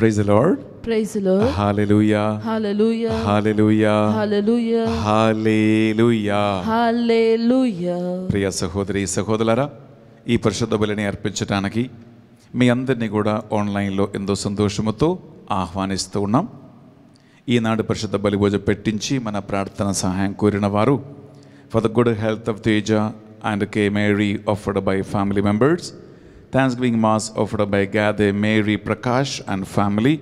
Praise the Lord. Praise the Lord. Hallelujah. Hallelujah. Hallelujah. Hallelujah. Hallelujah. Hallelujah. ప్రియ సహోదరి సహోదరులారా ఈ పరిశుద్ధ బలిని అర్పించడానికి మీ అందరినీ కూడా ఆన్లైన్లో ఎంతో సంతోషముతో ఆహ్వానిస్తూ ఉన్నాం ఈనాడు పరిశుద్ధ బలిభోజ పెట్టించి మన ప్రార్థన సహాయం కోరిన వారు for the good health of Teja and K Mary offered by family members Thanksgiving Mass offered by Gade Mary Prakash and family.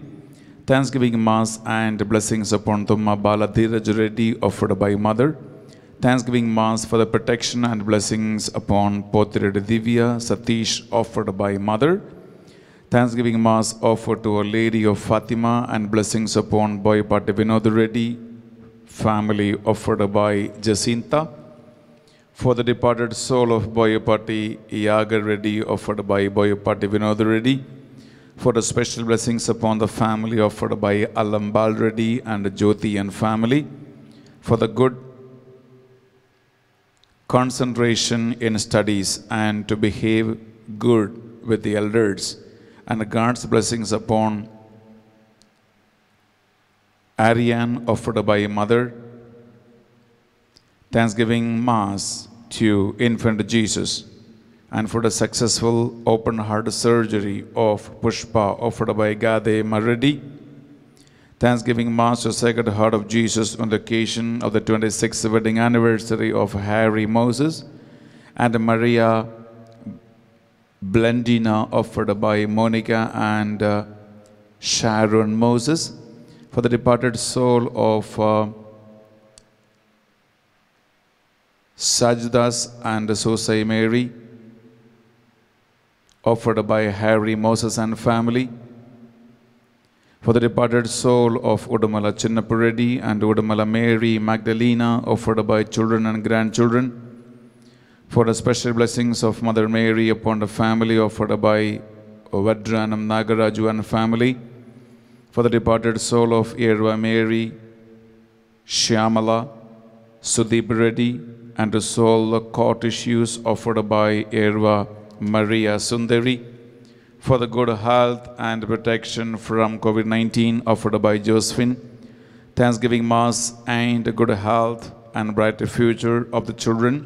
Thanksgiving Mass and blessings upon Thumma Baladhiraj Reddy offered by Mother. Thanksgiving Mass for the protection and blessings upon Potired Divya Satish offered by Mother. Thanksgiving Mass offered to a Lady of Fatima and blessings upon Boyapati Vinod Reddy family offered by Jacinta for the departed soul of Boyapati Yagar Reddy offered by Boyapati Vinod Reddy, for the special blessings upon the family offered by Alambal Reddy and Jyoti and family, for the good concentration in studies and to behave good with the elders, and God's blessings upon Arian offered by Mother, Thanksgiving Mass to infant Jesus and for the successful open heart surgery of Pushpa offered by Gade Maradi. Thanksgiving Mass to Sacred Heart of Jesus on the occasion of the 26th wedding anniversary of Harry Moses and Maria Blendina offered by Monica and uh, Sharon Moses for the departed soul of uh, Sajdas and Susai Mary, offered by Harry Moses and family, for the departed soul of Udamala Chinnapuredi and Udamala Mary Magdalena, offered by children and grandchildren, for the special blessings of Mother Mary upon the family, offered by Vadranam Nagaraju and family, for the departed soul of Irva Mary, Shyamala, Sudhib Reddy, and to solve the court issues offered by Erva Maria Sundari for the good health and protection from COVID-19 offered by Josephine, Thanksgiving Mass and good health and brighter future of the children,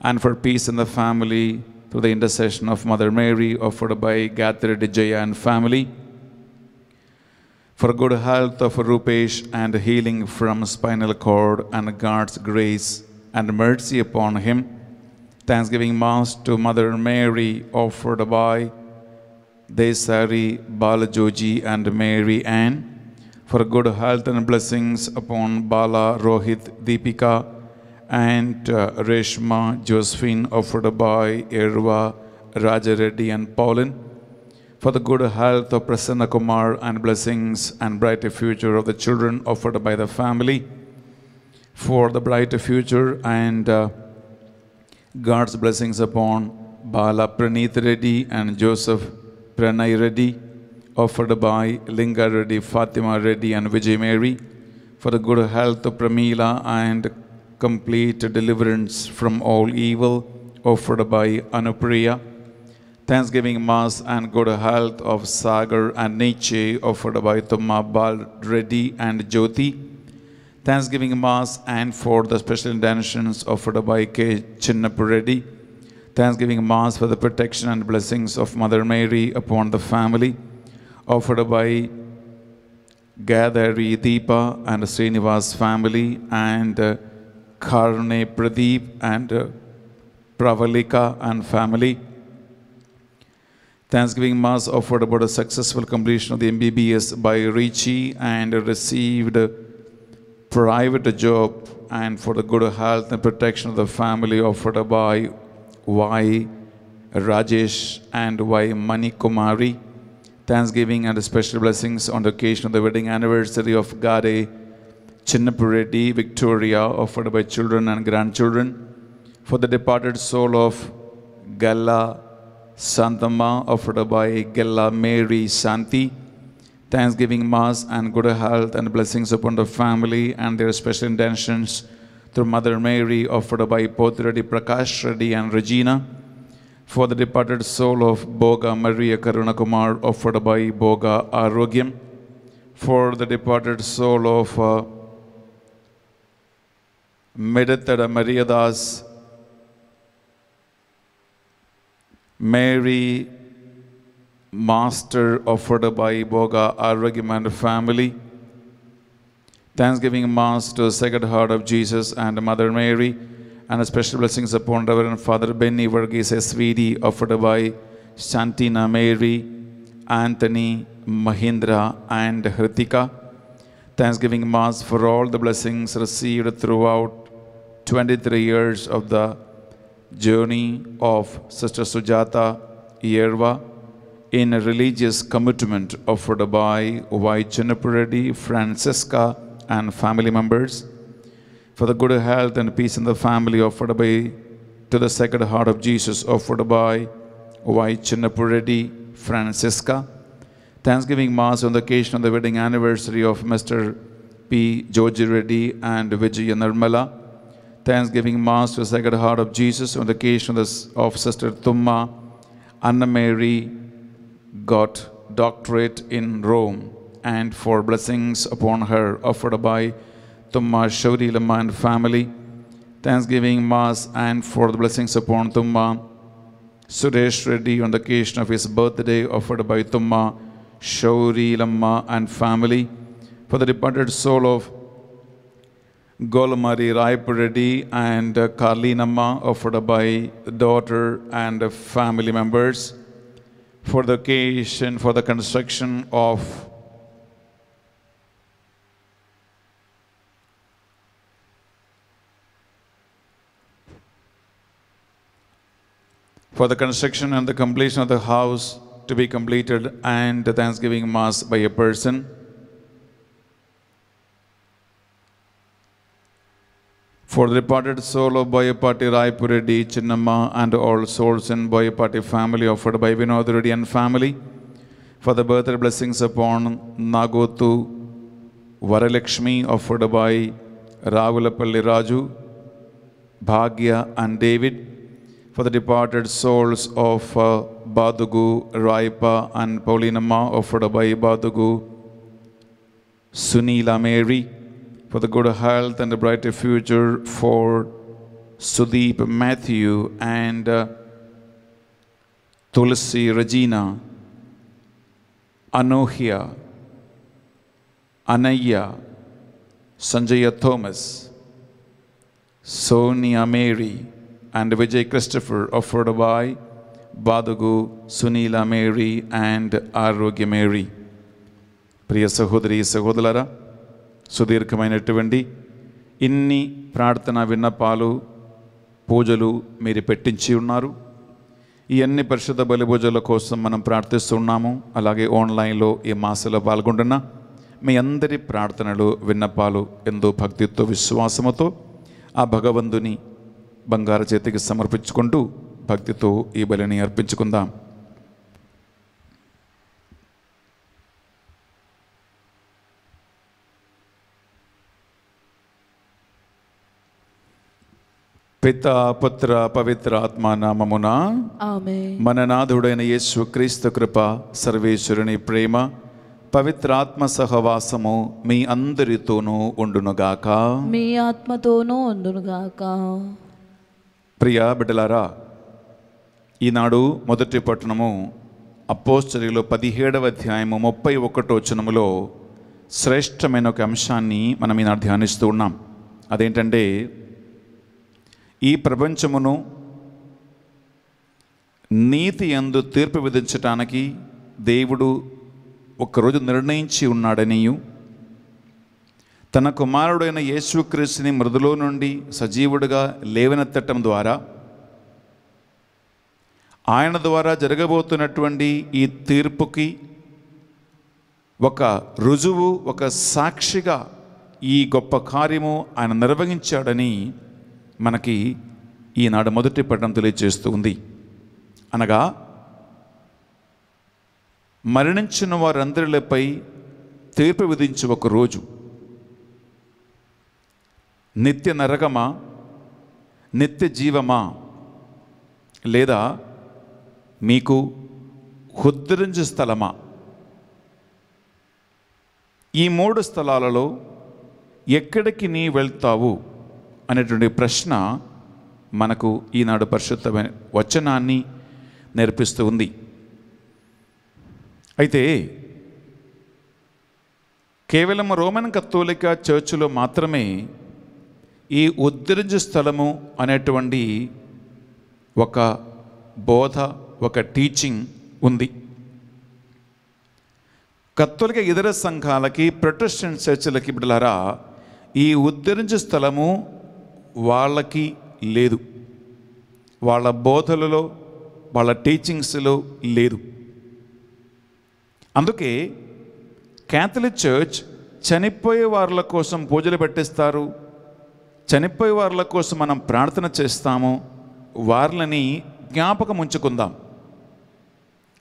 and for peace in the family through the intercession of Mother Mary offered by Gathri Dejaya and family, for good health of Rupesh and healing from spinal cord and God's grace and mercy upon him. Thanksgiving Mass to Mother Mary offered by Desari Balajoji and Mary Ann. For good health and blessings upon Bala, Rohit, Deepika, and uh, Reshma Josephine offered by Irva, Raja Reddy and Paulin. For the good health of Prasanna Kumar and blessings and brighter future of the children offered by the family for the brighter future and uh, God's blessings upon Bala Praneeth Reddy and Joseph Pranay Reddy, offered by Linga Reddy, Fatima Reddy, and Vijay Mary, for the good health of Pramila and complete deliverance from all evil, offered by Anupriya. Thanksgiving Mass and good health of Sagar and Nietzsche, offered by Tumma Bal Reddy and Jyoti Thanksgiving Mass and for the special intentions offered by K. Chinnapuredi. Thanksgiving Mass for the protection and blessings of Mother Mary upon the family offered by Gadari Deepa and Srinivas family and uh, Karne Pradeep and uh, Pravalika and family. Thanksgiving Mass offered about a successful completion of the MBBS by Richie and received private job and for the good health and protection of the family offered by Y. Rajesh and Y. Mani Kumari. Thanksgiving and special blessings on the occasion of the wedding anniversary of Gade Chinnapureddy Victoria offered by children and grandchildren. For the departed soul of Galla Santama offered by Galla Mary Santi Thanksgiving Mass and good health and blessings upon the family and their special intentions through Mother Mary offered by both Reddy Prakash Reddy and Regina for the departed soul of Boga Maria Karunakumar offered by Boga Arogyam for the departed soul of uh, Medatada Maria Das Mary Master offered by Boga Arvagim family. Thanksgiving Mass to the Sacred Heart of Jesus and Mother Mary, and special blessings upon Reverend Father Benny Verghese SVD offered by Shantina Mary, Anthony, Mahindra, and Hritika. Thanksgiving Mass for all the blessings received throughout 23 years of the journey of Sister Sujata Yerva in a religious commitment offered by Y. Chinnapuradi, Francesca, and family members for the good health and peace in the family offered by to the Sacred Heart of Jesus offered by Y. Chinnapuradi, Francesca. Thanksgiving Mass on the occasion of the wedding anniversary of Mr. P. Georgi Reddy and Vijaya Nirmala. Thanksgiving Mass to the Sacred Heart of Jesus on the occasion of, this, of Sister Thumma, Anna Mary, got doctorate in Rome and for blessings upon her offered by Tumma Lama and family, Thanksgiving Mass and for the blessings upon Tumma Suresh Reddy on the occasion of his birthday offered by Tumma Shauri Lama and family, for the departed soul of Golamari Raipuradi and Karlinamma offered by daughter and family members, for the occasion, for the construction of for the construction and the completion of the house to be completed and the thanksgiving mass by a person For the departed soul of Boyapati Raipuredi Chinnamma and all souls in Boyapati family offered by Vinod Reddy and family, for the birthday blessings upon Nagotu Varalakshmi offered by Ravulapalli Raju, Bhagya and David, for the departed souls of uh, Badugu, Raipa and Paulinamma offered by Badugu, Sunila Mary, for the good health and a brighter future for Sudeep Matthew and uh, Tulsi Regina, Anohia, Anaya, Sanjaya Thomas, Sonia Mary, and Vijay Christopher, offered by Badugu, Sunila Mary, and Arogya Mary. Priya Sahodari Sahodalara. సుదీర్ఘమైనటువంటి ఇన్ని ప్రార్థన విన్నపాలు పూజలు మీరు పెట్టించి ఉన్నారు ఈ అన్ని పరిశుద్ధ బలిపూజల కోసం మనం ప్రార్థిస్తున్నాము అలాగే ఆన్లైన్లో ఈ మాసలో పాల్గొంటున్న మీ అందరి ప్రార్థనలు విన్నపాలు ఎంతో భక్తితో విశ్వాసముతో ఆ భగవంతుని బంగారు చేతికి సమర్పించుకుంటూ భక్తితో ఈ బలిని అర్పించుకుందాం పిత పుత్ర పవిత్ర ఆత్మ మన నాథుడైన యేసు క్రీస్తు కృప సర్వేశ్వరుని ప్రేమ పవిత్రాత్మ సహవాసము మీ అందరితోనూ ఉండునుగాక మీ ఆత్మతోనూ ఉండునుగాక ప్రియ బిడ్డలారా ఈనాడు మొదటి పట్టణము అప్పోస్టరీలో పదిహేడవ అధ్యాయము ముప్పై ఒకటో చనములో శ్రేష్టమైన ఒక అంశాన్ని మనం ఈనాడు ధ్యానిస్తూ ఉన్నాం అదేంటంటే ఈ ప్రపంచమును నీతి ఎందు తీర్పు విధించటానికి దేవుడు ఒకరోజు నిర్ణయించి ఉన్నాడనియు తన కుమారుడైన యేసుక్రీస్తుని మృదులో నుండి సజీవుడిగా లేవనెత్తటం ద్వారా ఆయన ద్వారా జరగబోతున్నటువంటి ఈ తీర్పుకి ఒక రుజువు ఒక సాక్షిగా ఈ గొప్ప కార్యము ఆయన నిర్వహించాడని మనకి ఈనాడు మొదటి పట్టణం తెలియజేస్తూ ఉంది అనగా మరణించిన వారందరిపై తీర్పు విధించి ఒక రోజు నిత్య నరకమా నిత్య జీవమా లేదా మీకు హుద్రంజ స్థలమా ఈ మూడు స్థలాలలో ఎక్కడికి నీ వెళ్తావు అనేటువంటి ప్రశ్న మనకు ఈనాడు పరిశుద్ధమైన వచనాన్ని నేర్పిస్తూ ఉంది అయితే కేవలం రోమన్ కత్తోలిక చర్చిలో మాత్రమే ఈ ఉద్ధరించు స్థలము అనేటువంటి ఒక బోధ ఒక టీచింగ్ ఉంది కత్తోలిక ఇతర సంఘాలకి ప్రొటెస్టెంట్ చర్చిలకి బిడ్డలారా ఈ ఉద్ధరించు స్థలము వాళ్ళకి లేదు వాళ్ళ బోధలలో వాళ్ళ టీచింగ్స్లో లేదు అందుకే క్యాథలిక్ చర్చ్ చనిపోయే వార్ల కోసం పూజలు పెట్టిస్తారు చనిపోయే వార్ల కోసం మనం ప్రార్థన చేస్తాము వార్లని జ్ఞాపకం ఉంచుకుందాం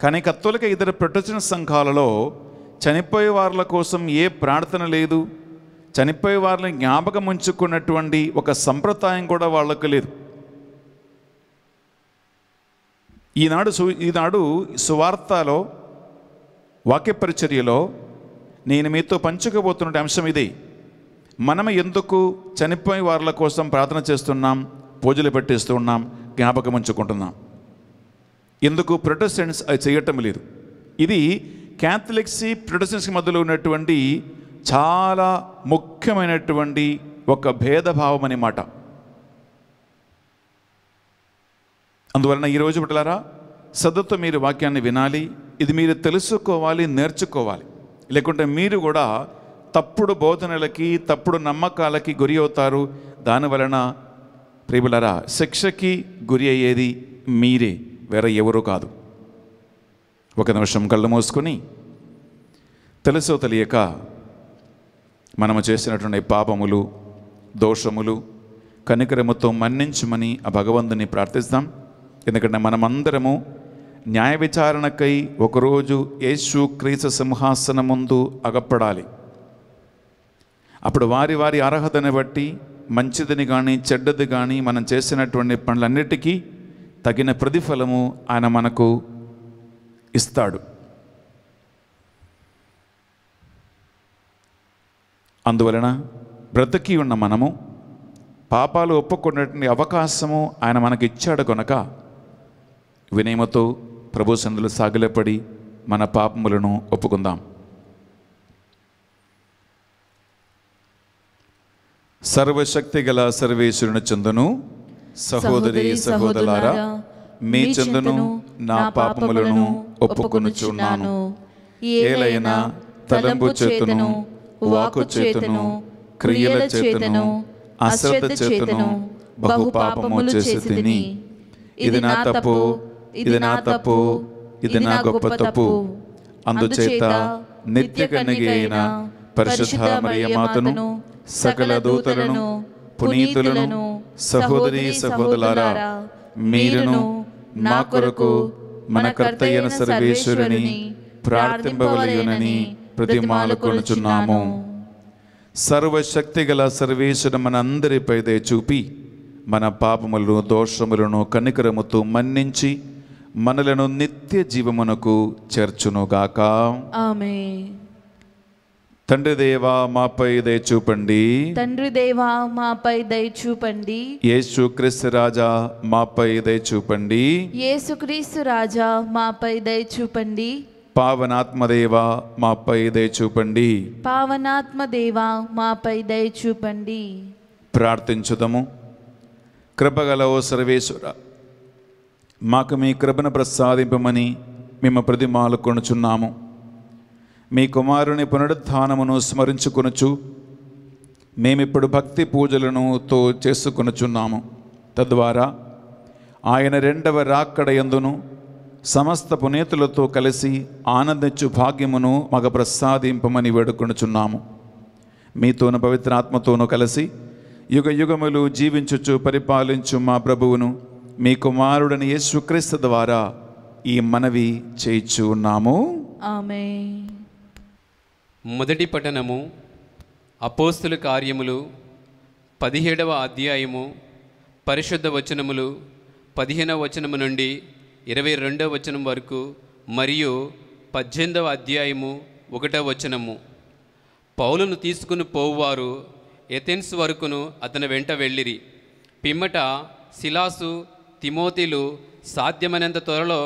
కానీ కత్తోలిక ఇతర ప్రొటెక్షన్ సంఘాలలో చనిపోయే వార్ల కోసం ఏ ప్రార్థన లేదు చనిపోయే వారిని జ్ఞాపకం ఉంచుకున్నటువంటి ఒక సంప్రదాయం కూడా వాళ్ళకు లేదు ఈనాడు సు ఈనాడు సువార్తలో వాక్యపరిచర్యలో నేను మీతో పంచుకోబోతున్న అంశం ఇది మనం ఎందుకు చనిపోయే వారిల కోసం ప్రార్థన చేస్తున్నాం పూజలు పెట్టేస్తూ ఉన్నాం జ్ఞాపకం ఉంచుకుంటున్నాం ఎందుకు ప్రొటెస్టెంట్స్ అది చేయటం లేదు ఇది క్యాథలిక్స్ ప్రొటెస్టెంట్స్కి మధ్యలో ఉన్నటువంటి చాలా ముఖ్యమైనటువంటి ఒక భేదభావం అనే మాట అందువలన ఈరోజు బిడ్డలారా సదతో మీరు వాక్యాన్ని వినాలి ఇది మీరు తెలుసుకోవాలి నేర్చుకోవాలి లేకుంటే మీరు కూడా తప్పుడు బోధనలకి తప్పుడు నమ్మకాలకి గురి అవుతారు దానివలన ప్రియులరా శిక్షకి గురి అయ్యేది మీరే వేరే ఎవరు కాదు ఒక నిమిషం కళ్ళు మోసుకొని తెలుసో తెలియక మనము చేసినటువంటి పాపములు దోషములు కనికరముతో మన్నించమని ఆ భగవంతుని ప్రార్థిస్తాం ఎందుకంటే మనమందరము న్యాయ విచారణకై ఒకరోజు యేసు క్రీస్తు సింహాసనం ముందు అగపడాలి అప్పుడు వారి వారి అర్హతని బట్టి మంచిదని కానీ చెడ్డది కానీ మనం చేసినటువంటి పనులన్నిటికీ తగిన ప్రతిఫలము ఆయన మనకు ఇస్తాడు అందువలన బ్రతికి ఉన్న మనము పాపాలు ఒప్పుకున్నటువంటి అవకాశము ఆయన మనకి ఇచ్చాడు కనుక వినయమతో ప్రభు సందులు సాగిలపడి మన పాపములను ఒప్పుకుందాం సర్వశక్తి గల సర్వేశ్వరుని చెందును సహోదరి సహోదరులారా మీ చెందును నా పాపములను ఒప్పుకొనుచున్నాను ఏలైనా తలంపు చేతును వాకు చేతను క్రియల చేతను అశ్రద్ధ చేతను బహు పాపములు చేసి ఇది నా తప్పు ఇది నా తప్పు ఇది నా గొప్ప తప్పు అందుచేత నిత్య కన్నిగి పరిశుద్ధ మరియమాతను సకల దూతలను పునీతులను సహోదరి సహోదరులారా మీరును మా కొరకు మన కర్తయ్యన సర్వేశ్వరుని ప్రార్థింపవలయునని ప్రతిమాలు కొనుచున్నాము సర్వశక్తి గల సర్వేశ్వర మనందరిపై చూపి మన పాపములను దోషములను కనికరముతో మన్నించి మనలను నిత్య జీవమునకు చేర్చునుగాక ఆమె తండ్రి దేవా మాపై దయ చూపండి తండ్రి దేవా మాపై దయ చూపండి యేసు క్రీస్తు రాజా మాపై దయ చూపండి యేసు క్రీస్తు రాజా మాపై దయ చూపండి పావనాత్మదేవా మాపై దయ చూపండి పావనాత్మదేవా మాపై దయ చూపండి ప్రార్థించుదము ఓ సర్వేశ్వర మాకు మీ కృపను ప్రసాదింపమని మేము ప్రతిమాలు కొనుచున్నాము మీ కుమారుని పునరుద్ధానమును స్మరించుకొనుచు మేమిప్పుడు భక్తి పూజలను తో చేసుకొనుచున్నాము తద్వారా ఆయన రెండవ రాక్కడ ఎందును సమస్త పునేతులతో కలిసి ఆనందించు భాగ్యమును మగ ప్రసాదింపమని వేడుకొనుచున్నాము మీతోను పవిత్రాత్మతోనూ కలిసి యుగ యుగములు జీవించుచు పరిపాలించు మా ప్రభువును మీ కుమారుడని యేసుక్రీస్తు ద్వారా ఈ మనవి చేయిచు ఉన్నాము ఆమె మొదటి పఠనము అపోస్తుల కార్యములు పదిహేడవ అధ్యాయము పరిశుద్ధ వచనములు పదిహేనవ వచనము నుండి ఇరవై రెండవ వచనం వరకు మరియు పద్దెనిమిదవ అధ్యాయము ఒకటవ వచనము పౌలను తీసుకుని పోవువారు ఎథెన్స్ వరకును అతని వెంట వెళ్ళిరి పిమ్మట శిలాసు తిమోతిలు సాధ్యమైనంత త్వరలో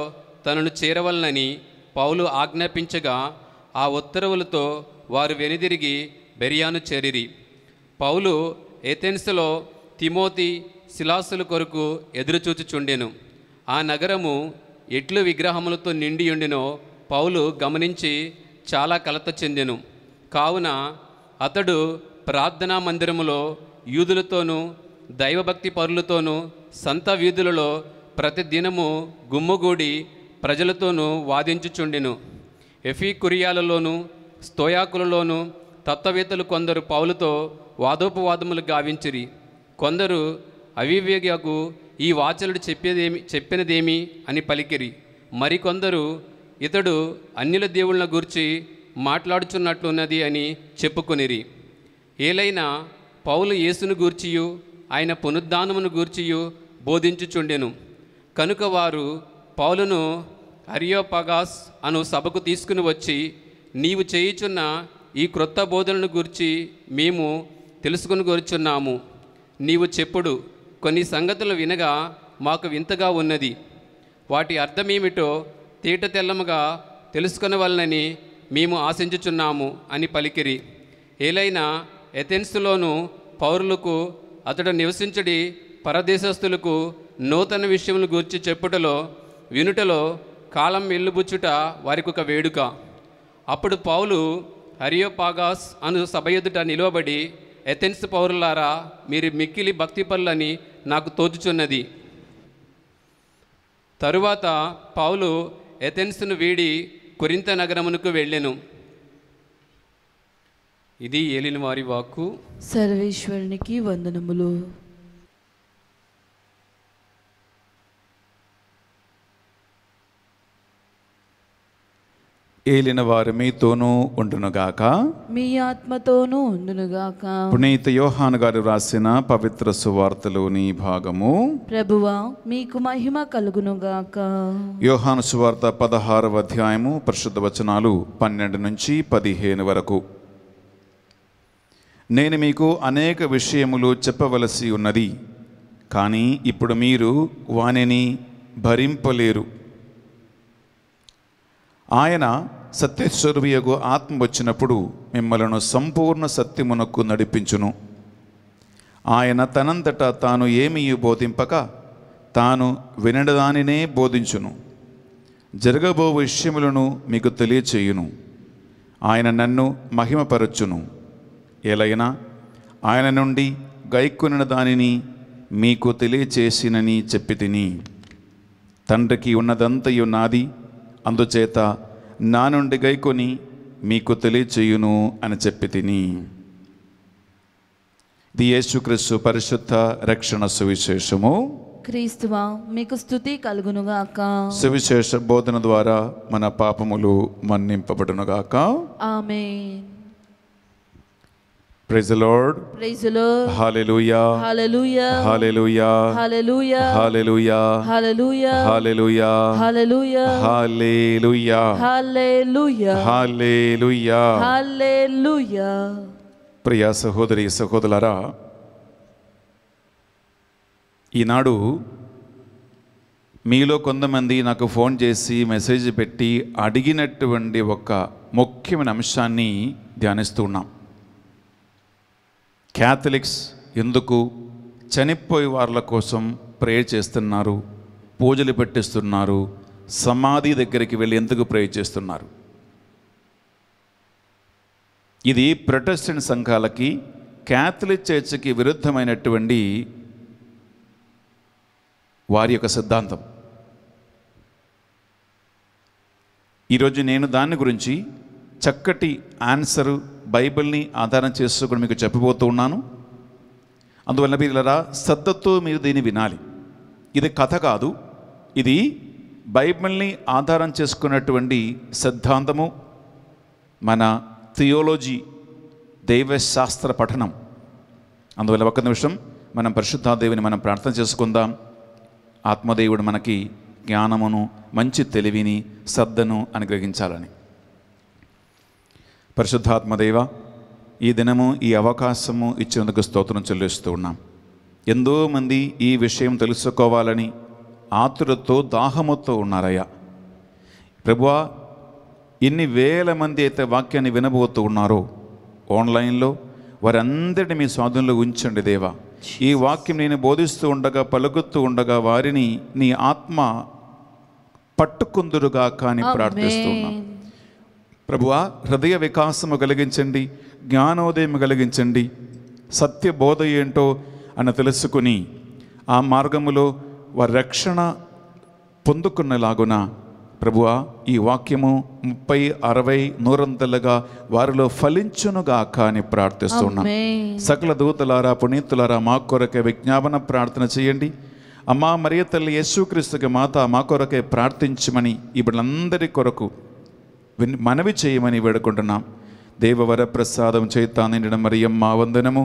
తనను చేరవలనని పౌలు ఆజ్ఞాపించగా ఆ ఉత్తర్వులతో వారు వెనుదిరిగి బెరియాను చేరిరి పౌలు ఏథెన్స్లో తిమోతి శిలాసుల కొరకు ఎదురుచూచుచుండెను ఆ నగరము ఎట్లు విగ్రహములతో నిండి ఉండినో పౌలు గమనించి చాలా కలత చెందెను కావున అతడు ప్రార్థనా మందిరములో యూదులతోనూ దైవభక్తి పరులతోనూ సంత వీధులలో ప్రతిదినము గుమ్మగూడి ప్రజలతోనూ వాదించుచుండెను ఎఫీ కురియాలలోనూ స్తోయాకులలోనూ తత్వవేత్తలు కొందరు పౌలుతో వాదోపవాదములు గావించిరి కొందరు అవివేగకు ఈ వాచలుడు చెప్పేదేమి చెప్పినదేమి అని పలికిరి మరికొందరు ఇతడు అన్యుల దేవుళ్ళ గురించి మాట్లాడుచున్నట్లున్నది అని చెప్పుకొనిరి ఏలైనా పౌలు యేసును గూర్చియు ఆయన పునరుద్ధానమును గూర్చియు బోధించుచుండెను కనుక వారు పౌలును అరియోపగాస్ అను సభకు తీసుకుని వచ్చి నీవు చేయుచున్న ఈ క్రొత్త బోధనను గురించి మేము తెలుసుకుని గూర్చున్నాము నీవు చెప్పుడు కొన్ని సంగతులు వినగా మాకు వింతగా ఉన్నది వాటి అర్థమేమిటో తీట తెల్లముగా తెలుసుకొనవలనని మేము ఆశించుచున్నాము అని పలికిరి ఏలైనా ఎథెన్స్లోను పౌరులకు అతడు నివసించడి పరదేశస్థులకు నూతన విషయములు గూర్చి చెప్పుటలో వినుటలో కాలం వెళ్ళుబుచ్చుట వారికి ఒక వేడుక అప్పుడు పౌలు హరియోపాగాస్ అను సభ ఎదుట నిలువబడి ఎథెన్స్ పౌరులారా మీరు మిక్కిలి భక్తి పనులని నాకు తోచుచున్నది తరువాత పౌలు ఎథెన్స్ను వీడి కొరింత నగరమునకు వెళ్ళెను ఇది ఏలిన వారి వాక్కు సర్వేశ్వరునికి వందనములు ఏలిన వారు మీతోనూ ఉండునుగాక మీ ఆత్మతోనూ ఉండునుగాక పునీత యోహాను గారు రాసిన పవిత్ర సువార్తలోని భాగము ప్రభువా మీకు మహిమ కలుగునుగాక యోహాను సువార్త పదహారవ అధ్యాయము పరిశుద్ధ వచనాలు పన్నెండు నుంచి పదిహేను వరకు నేను మీకు అనేక విషయములు చెప్పవలసి ఉన్నది కానీ ఇప్పుడు మీరు వానిని భరింపలేరు ఆయన యొక్క ఆత్మ వచ్చినప్పుడు మిమ్మలను సంపూర్ణ సత్యమునకు నడిపించును ఆయన తనంతట తాను ఏమి బోధింపక తాను వినడదానినే బోధించును జరగబో విషయములను మీకు తెలియచేయును ఆయన నన్ను మహిమపరచును ఎలైనా ఆయన నుండి గైక్కునిన దానిని మీకు తెలియచేసినని చెప్పి తిని తండ్రికి ఉన్నదంతయు నాది అందుచేత నా నుండి గైకొని మీకు తెలియచేయును అని చెప్పి తిని ఇది యేసుక్రీస్తు పరిశుద్ధ రక్షణ సువిశేషము క్రీస్తువా మీకు స్థుతి కలుగునుగాక సువిశేష బోధన ద్వారా మన పాపములు మన్నింపబడునుగాక ఆమె praise Lord praise Lord hallelujah hallelujah hallelujah hallelujah hallelujah hallelujah hallelujah hallelujah hallelujah hallelujah hallelujah hallelujah ప్రియ సహోదరి సహోదరులారా ఈనాడు మీలో కొంతమంది నాకు ఫోన్ చేసి మెసేజ్ పెట్టి అడిగినటువంటి ఒక ముఖ్యమైన అంశాన్ని ధ్యానిస్తున్నాం క్యాథలిక్స్ ఎందుకు చనిపోయే వాళ్ళ కోసం ప్రే చేస్తున్నారు పూజలు పెట్టిస్తున్నారు సమాధి దగ్గరికి వెళ్ళి ఎందుకు ప్రే చేస్తున్నారు ఇది ప్రొటెస్టెంట్ సంఘాలకి క్యాథలిక్ చర్చ్కి విరుద్ధమైనటువంటి వారి యొక్క సిద్ధాంతం ఈరోజు నేను దాని గురించి చక్కటి ఆన్సరు బైబిల్ని ఆధారం చేసుకుని మీకు చెప్పబోతూ ఉన్నాను అందువల్ల మీరులరా శ్రద్ధతో మీరు దీన్ని వినాలి ఇది కథ కాదు ఇది బైబిల్ని ఆధారం చేసుకున్నటువంటి సిద్ధాంతము మన థియోలజీ దైవశాస్త్ర పఠనం అందువల్ల ఒక నిమిషం మనం దేవిని మనం ప్రార్థన చేసుకుందాం ఆత్మదేవుడు మనకి జ్ఞానమును మంచి తెలివిని శ్రద్ధను అనుగ్రహించాలని పరిశుద్ధాత్మదేవ ఈ దినము ఈ అవకాశము ఇచ్చినందుకు స్తోత్రం చెల్లిస్తూ ఉన్నాం ఎంతోమంది ఈ విషయం తెలుసుకోవాలని ఆతురతో దాహముతో ఉన్నారయ్యా ప్రభువా ఇన్ని వేల మంది అయితే వాక్యాన్ని వినబోతూ ఉన్నారో ఆన్లైన్లో వారందరిని మీ స్వాధీనంలో ఉంచండి దేవా ఈ వాక్యం నేను బోధిస్తూ ఉండగా పలుకుతూ ఉండగా వారిని నీ ఆత్మ పట్టుకుందురుగా కానీ ఉన్నాం ప్రభువా హృదయ వికాసము కలిగించండి జ్ఞానోదయం కలిగించండి సత్య బోధ ఏంటో అని తెలుసుకుని ఆ మార్గములో వారి రక్షణ పొందుకున్నలాగున ప్రభువా ఈ వాక్యము ముప్పై అరవై నూరంతలుగా వారిలో ఫలించునుగాక అని ప్రార్థిస్తున్నాం సకల దూతలారా పునీతులారా మా కొరకే విజ్ఞాపన ప్రార్థన చేయండి అమ్మా మరియ తల్లి యేసుక్రీస్తుకి మాత మా కొరకే ప్రార్థించమని అందరి కొరకు మనవి చేయమని వేడుకుంటున్నాం దేవవర ప్రసాదం చేతా నిండిన మరియమ్మ వందనము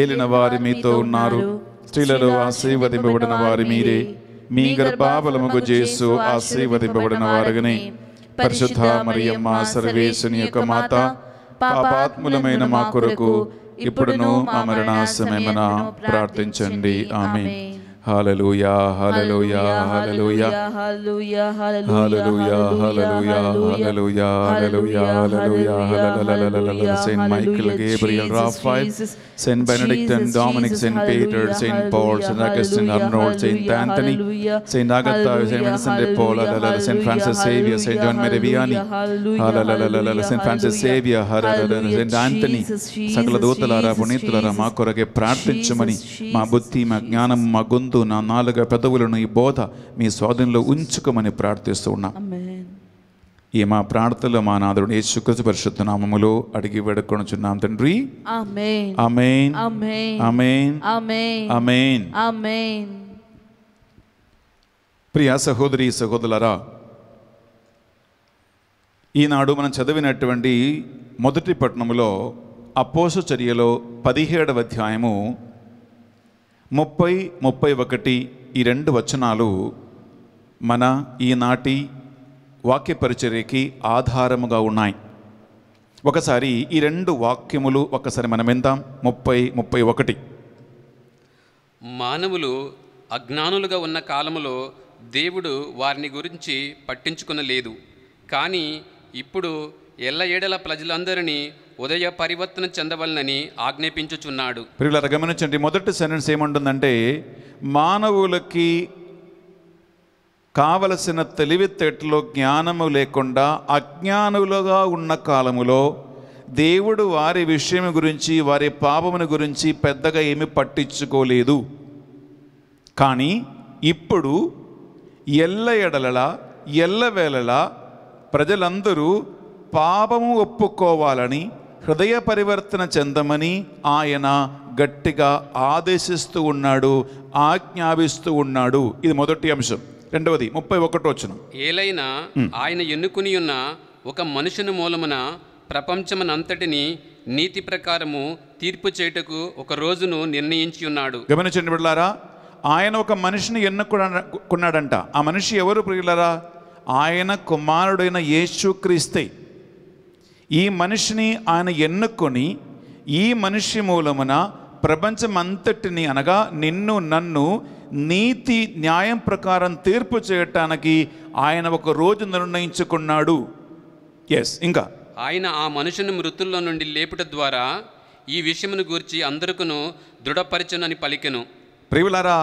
ఏలిన వారి మీతో ఉన్నారు స్త్రీలలో ఆశీర్వదింపబడిన వారి మీరే మీ గర్భాబలముగు చేసు ఆశీర్వదింపబడిన వారుగని పరిశుద్ధ మరియమ్మ సర్వేశుని యొక్క మాత పాపాత్ములమైన మా కొరకు ఇప్పుడును మా మరణాశమేమన ప్రార్థించండి ఆమె Hallelujah, hallelujah, hallelujah, hallelujah, hallelujah, hallelujah, hallelujah, hallelujah, Saint Michael, Gabriel, Raphael, Saint Benedict and Dominic, Saint Peter, Saint Paul, Saint Augustine, Arnold, Saint Anthony, Saint Agatha, Saint Vincent de Paul, Saint Francis Xavier, Saint John Meriviani, Saint Francis Xavier, Saint Anthony, సకల దూతలారా పునీతులారా మా కొరకే ప్రార్థించమని మా బుద్ధి మా జ్ఞానం మా గొంతు నా నాలుగు పెదవులను ఈ బోధ మీ స్వాధీనంలో ఉంచుకోమని ప్రార్థిస్తూ ఉన్నా ఈ మా ప్రార్థనలో మా నాథుడు యేసుకృష్ణ పరిశుద్ధ నామములో అడిగి చున్నాం తండ్రి ప్రియా సహోదరి సహోదరులరా ఈనాడు మనం చదివినటువంటి మొదటి పట్టణంలో అపోస చర్యలో పదిహేడవ అధ్యాయము ముప్పై ముప్పై ఒకటి ఈ రెండు వచనాలు మన ఈనాటి వాక్య పరిచర్యకి ఆధారముగా ఉన్నాయి ఒకసారి ఈ రెండు వాక్యములు ఒకసారి మనం విందాం ముప్పై ముప్పై ఒకటి మానవులు అజ్ఞానులుగా ఉన్న కాలములో దేవుడు వారిని గురించి పట్టించుకునలేదు కానీ ఇప్పుడు ఎల్ల ఏడల ప్రజలందరినీ ఉదయ పరివర్తన చెందవలనని ఆజ్ఞాపించుచున్నాడు ప్రియులారా గమనించండి మొదటి సెనెన్స్ ఏముంటుందంటే మానవులకి కావలసిన తెలివితేటలో జ్ఞానము లేకుండా అజ్ఞానులుగా ఉన్న కాలములో దేవుడు వారి విషయం గురించి వారి పాపమును గురించి పెద్దగా ఏమి పట్టించుకోలేదు కానీ ఇప్పుడు ఎల్ల ఎడలలా ఎల్లవేళలా ప్రజలందరూ పాపము ఒప్పుకోవాలని హృదయ పరివర్తన చెందమని ఆయన గట్టిగా ఆదేశిస్తూ ఉన్నాడు ఆజ్ఞాపిస్తూ ఉన్నాడు ఇది మొదటి అంశం రెండవది ముప్పై ఒకటో వచ్చిన ఏలైనా ఆయన ఎన్నుకుని ఉన్న ఒక మనుషుని మూలమున ప్రపంచమనంతటిని నీతి ప్రకారము తీర్పు చేయుటకు ఒక రోజును నిర్ణయించి ఉన్నాడు గమనించండి బిడ్డలారా ఆయన ఒక మనిషిని ఎన్నుకున్నాడంట ఆ మనిషి ఎవరు ప్రియులరా ఆయన కుమారుడైన యేసుక్రీస్తే ఈ మనిషిని ఆయన ఎన్నుకొని ఈ మనిషి మూలమున ప్రపంచమంతటిని అనగా నిన్ను నన్ను నీతి న్యాయం ప్రకారం తీర్పు చేయటానికి ఆయన ఒక రోజు నిర్ణయించుకున్నాడు ఎస్ ఇంకా ఆయన ఆ మనుషుని మృతుల్లో నుండి లేపుట ద్వారా ఈ విషయమును గూర్చి అందరికను దృఢపరచునని పలికెను ప్రియులరా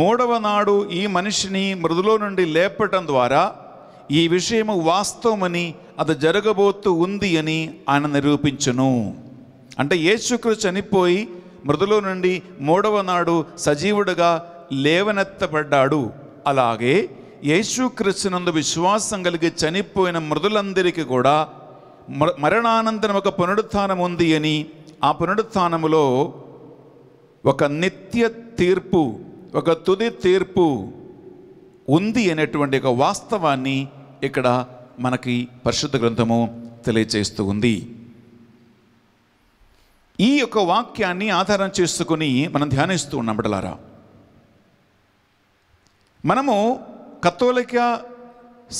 మూడవ నాడు ఈ మనిషిని మృదులో నుండి లేపటం ద్వారా ఈ విషయము వాస్తవమని అది జరగబోతూ ఉంది అని ఆయన నిరూపించును అంటే యేసుక్రు చనిపోయి మృదులో నుండి మూడవ నాడు సజీవుడుగా లేవనెత్తబడ్డాడు అలాగే యేసుక్రీస్తునందు విశ్వాసం కలిగి చనిపోయిన మృదులందరికీ కూడా మరణానంతరం ఒక పునరుత్నం ఉంది అని ఆ పునరుత్నములో ఒక నిత్య తీర్పు ఒక తుది తీర్పు ఉంది అనేటువంటి ఒక వాస్తవాన్ని ఇక్కడ మనకి పరిశుద్ధ గ్రంథము తెలియచేస్తూ ఉంది ఈ యొక్క వాక్యాన్ని ఆధారం చేసుకుని మనం ధ్యానిస్తూ ఉన్నాం బిడలారా మనము కത്തോలిక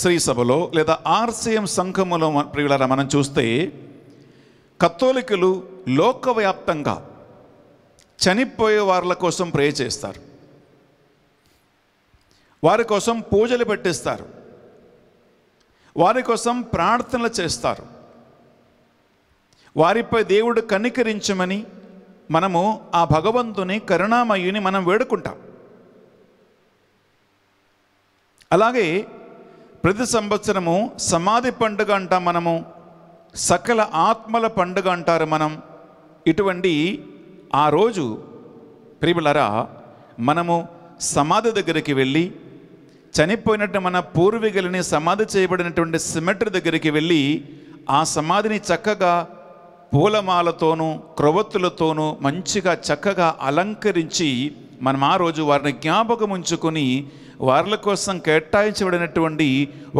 శ్రీ సభలో లేదా ఆర్సీఎం సంఘములో ప్రియులారా మనం చూస్తే కత్తోలికులు లోకవ్యాప్తంగా చనిపోయే వారి కోసం ప్రే చేస్తారు వారి కోసం పూజలు పెట్టిస్తారు వారి కోసం ప్రార్థనలు చేస్తారు వారిపై దేవుడు కనికరించమని మనము ఆ భగవంతుని కరుణామయుని మనం వేడుకుంటాం అలాగే ప్రతి సంవత్సరము సమాధి పండుగ అంటాం మనము సకల ఆత్మల పండుగ అంటారు మనం ఇటువంటి ఆ రోజు ప్రియులరా మనము సమాధి దగ్గరికి వెళ్ళి చనిపోయినట్టు మన పూర్వీకులని సమాధి చేయబడినటువంటి సిమెట్రీ దగ్గరికి వెళ్ళి ఆ సమాధిని చక్కగా పూలమాలతోనూ క్రొవత్తులతోనూ మంచిగా చక్కగా అలంకరించి మనం ఆ రోజు వారిని జ్ఞాపకం ఉంచుకొని వార్ల కోసం కేటాయించబడినటువంటి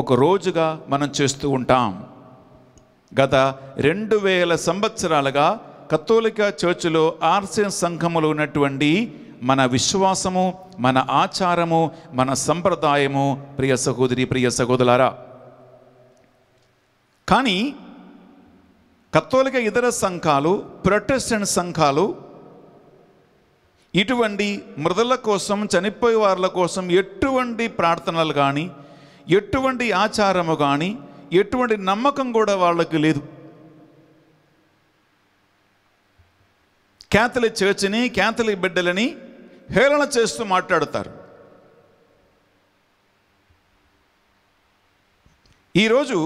ఒక రోజుగా మనం చేస్తూ ఉంటాం గత రెండు వేల సంవత్సరాలుగా కത്തോలిక చర్చిలో ఆర్సియన్ సంఘములో ఉన్నటువంటి మన విశ్వాసము మన ఆచారము మన సంప్రదాయము ప్రియ సహోదరి ప్రియ సహోదరులారా కానీ కత్తోలిక ఇతర సంఘాలు ప్రొటెస్టెంట్ సంఘాలు ఇటువంటి మృదల కోసం చనిపోయే వారిల కోసం ఎటువంటి ప్రార్థనలు కానీ ఎటువంటి ఆచారము కానీ ఎటువంటి నమ్మకం కూడా వాళ్ళకి లేదు క్యాథలిక్ చర్చిని క్యాథలిక్ బిడ్డలని హేళన చేస్తూ మాట్లాడతారు ఈరోజు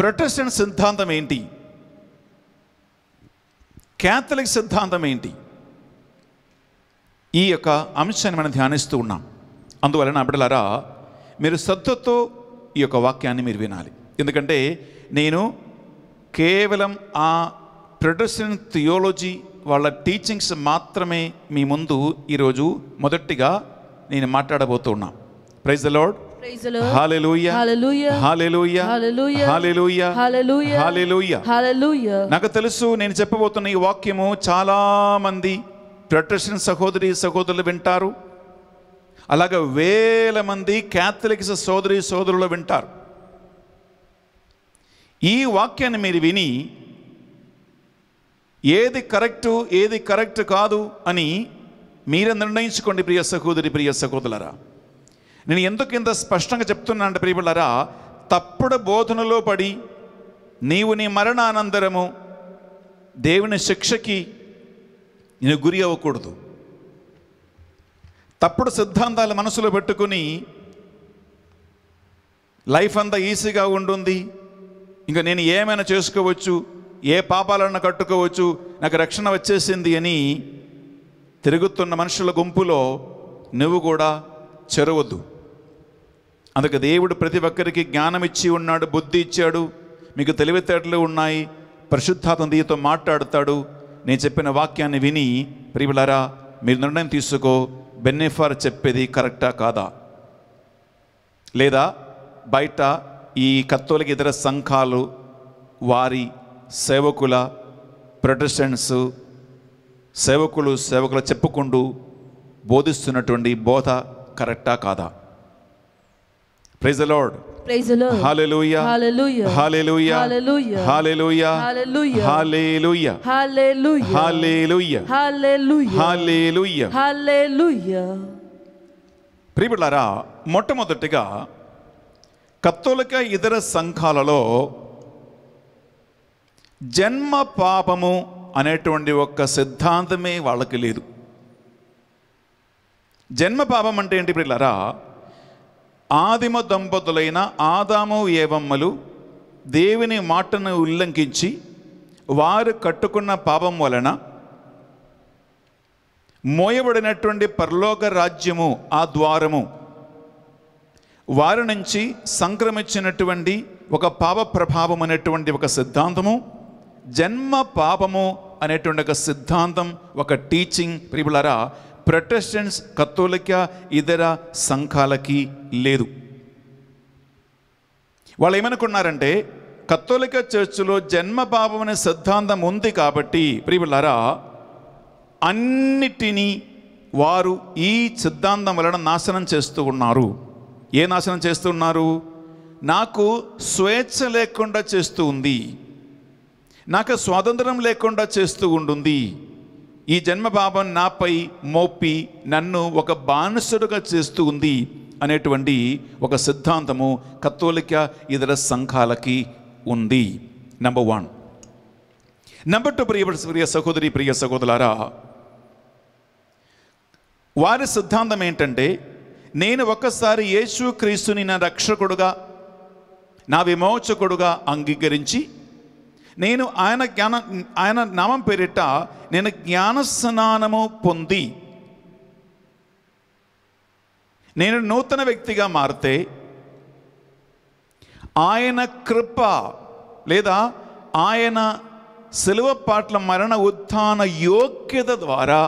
ప్రొటెస్టెంట్ సిద్ధాంతం ఏంటి క్యాథలిక్ సిద్ధాంతం ఏంటి ఈ యొక్క అంశాన్ని మనం ధ్యానిస్తూ ఉన్నాం అందువలన బిడ్డలారా మీరు శ్రద్ధతో ఈ యొక్క వాక్యాన్ని మీరు వినాలి ఎందుకంటే నేను కేవలం ఆ ప్రొటెస్టెంట్ థియోలజీ వాళ్ళ టీచింగ్స్ మాత్రమే మీ ముందు ఈరోజు మొదటిగా నేను మాట్లాడబోతున్నా ప్రైజ్ ద నాకు తెలుసు నేను చెప్పబోతున్న ఈ వాక్యము చాలా మంది ప్రొటెషన్ సహోదరి సహోదరులు వింటారు అలాగే వేల మంది క్యాథలిక్స్ సోదరి సోదరులు వింటారు ఈ వాక్యాన్ని మీరు విని ఏది కరెక్టు ఏది కరెక్ట్ కాదు అని మీరే నిర్ణయించుకోండి ప్రియ సహోదరి ప్రియ సహోదరులరా నేను ఎందుకు ఇంత స్పష్టంగా చెప్తున్నా అంటే ప్రియబులరా తప్పుడు బోధనలో పడి నీవు నీ మరణానంతరము దేవుని శిక్షకి నేను గురి అవ్వకూడదు తప్పుడు సిద్ధాంతాలు మనసులో పెట్టుకుని లైఫ్ అంతా ఈజీగా ఉంటుంది ఇంకా నేను ఏమైనా చేసుకోవచ్చు ఏ పాపాలను కట్టుకోవచ్చు నాకు రక్షణ వచ్చేసింది అని తిరుగుతున్న మనుషుల గుంపులో నువ్వు కూడా చెరవద్దు అందుకు దేవుడు ప్రతి ఒక్కరికి జ్ఞానం ఇచ్చి ఉన్నాడు బుద్ధి ఇచ్చాడు మీకు తెలివితేటలు ఉన్నాయి పరిశుద్ధాత్మ దీతో మాట్లాడతాడు నేను చెప్పిన వాక్యాన్ని విని ప్రియులారా మీరు నిర్ణయం తీసుకో బెన్నెఫార్ చెప్పేది కరెక్టా కాదా లేదా బయట ఈ కత్తోలికి ఇతర సంఘాలు వారి సేవకుల ప్రొటెస్టెంట్స్ సేవకులు సేవకులు చెప్పుకుంటూ బోధిస్తున్నటువంటి బోధ కరెక్టా కాదా ప్రైజ్ లార్డ్ ప్రియులారా మొట్టమొదటిగా కత్తోలిక ఇతర సంఘాలలో జన్మ పాపము అనేటువంటి ఒక్క సిద్ధాంతమే వాళ్ళకి లేదు జన్మ పాపం అంటే ఏంటి పిల్లరా ఆదిమ దంపతులైన ఆదాము ఏవమ్మలు దేవుని మాటను ఉల్లంఘించి వారు కట్టుకున్న పాపం వలన మోయబడినటువంటి పరలోక రాజ్యము ఆ ద్వారము వారి నుంచి సంక్రమించినటువంటి ఒక పాప ప్రభావం అనేటువంటి ఒక సిద్ధాంతము జన్మ పాపము అనేటువంటి ఒక సిద్ధాంతం ఒక టీచింగ్ ప్రిబులరా ప్రొటెస్టెంట్స్ కత్తోలిక ఇతర సంఘాలకి లేదు వాళ్ళు ఏమనుకున్నారంటే కత్తోలిక చర్చిలో జన్మ పాపం అనే సిద్ధాంతం ఉంది కాబట్టి ప్రిబులరా అన్నిటినీ వారు ఈ సిద్ధాంతం వలన నాశనం చేస్తూ ఉన్నారు ఏ నాశనం చేస్తున్నారు నాకు స్వేచ్ఛ లేకుండా చేస్తూ ఉంది నాకు స్వాతంత్రం లేకుండా చేస్తూ ఉండుంది ఈ జన్మ భావం నాపై మోపి నన్ను ఒక బానిసుడుగా చేస్తూ ఉంది అనేటువంటి ఒక సిద్ధాంతము కత్తోలిక ఇతర సంఘాలకి ఉంది నంబర్ వన్ నంబర్ టూ ప్రియ ప్రియ సహోదరి ప్రియ సహోదరులారా వారి సిద్ధాంతం ఏంటంటే నేను ఒక్కసారి యేసు క్రీస్తుని నా రక్షకుడుగా నా విమోచకుడుగా అంగీకరించి నేను ఆయన జ్ఞాన ఆయన నామం పేరిట నేను జ్ఞాన స్నానము పొంది నేను నూతన వ్యక్తిగా మారితే ఆయన కృప లేదా ఆయన సెలవు పాట్ల మరణ ఉత్థాన యోగ్యత ద్వారా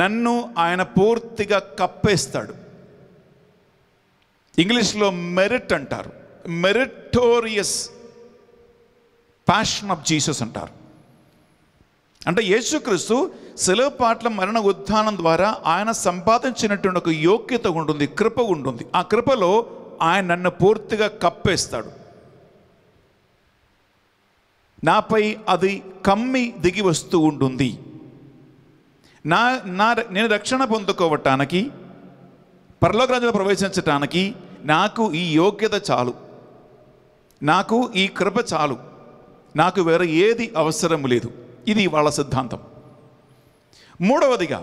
నన్ను ఆయన పూర్తిగా కప్పేస్తాడు ఇంగ్లీష్లో మెరిట్ అంటారు మెరిటోరియస్ ప్యాషన్ ఆఫ్ జీసస్ అంటారు అంటే యేసుక్రీస్తు సెలవు పాటల మరణ ఉత్థానం ద్వారా ఆయన సంపాదించినటువంటి ఒక యోగ్యత ఉంటుంది కృప ఉంటుంది ఆ కృపలో ఆయన నన్ను పూర్తిగా కప్పేస్తాడు నాపై అది కమ్మి దిగి వస్తూ ఉంటుంది నా నా నేను రక్షణ పొందుకోవటానికి పర్లోకరాజులో ప్రవేశించటానికి నాకు ఈ యోగ్యత చాలు నాకు ఈ కృప చాలు నాకు వేరే ఏది అవసరం లేదు ఇది వాళ్ళ సిద్ధాంతం మూడవదిగా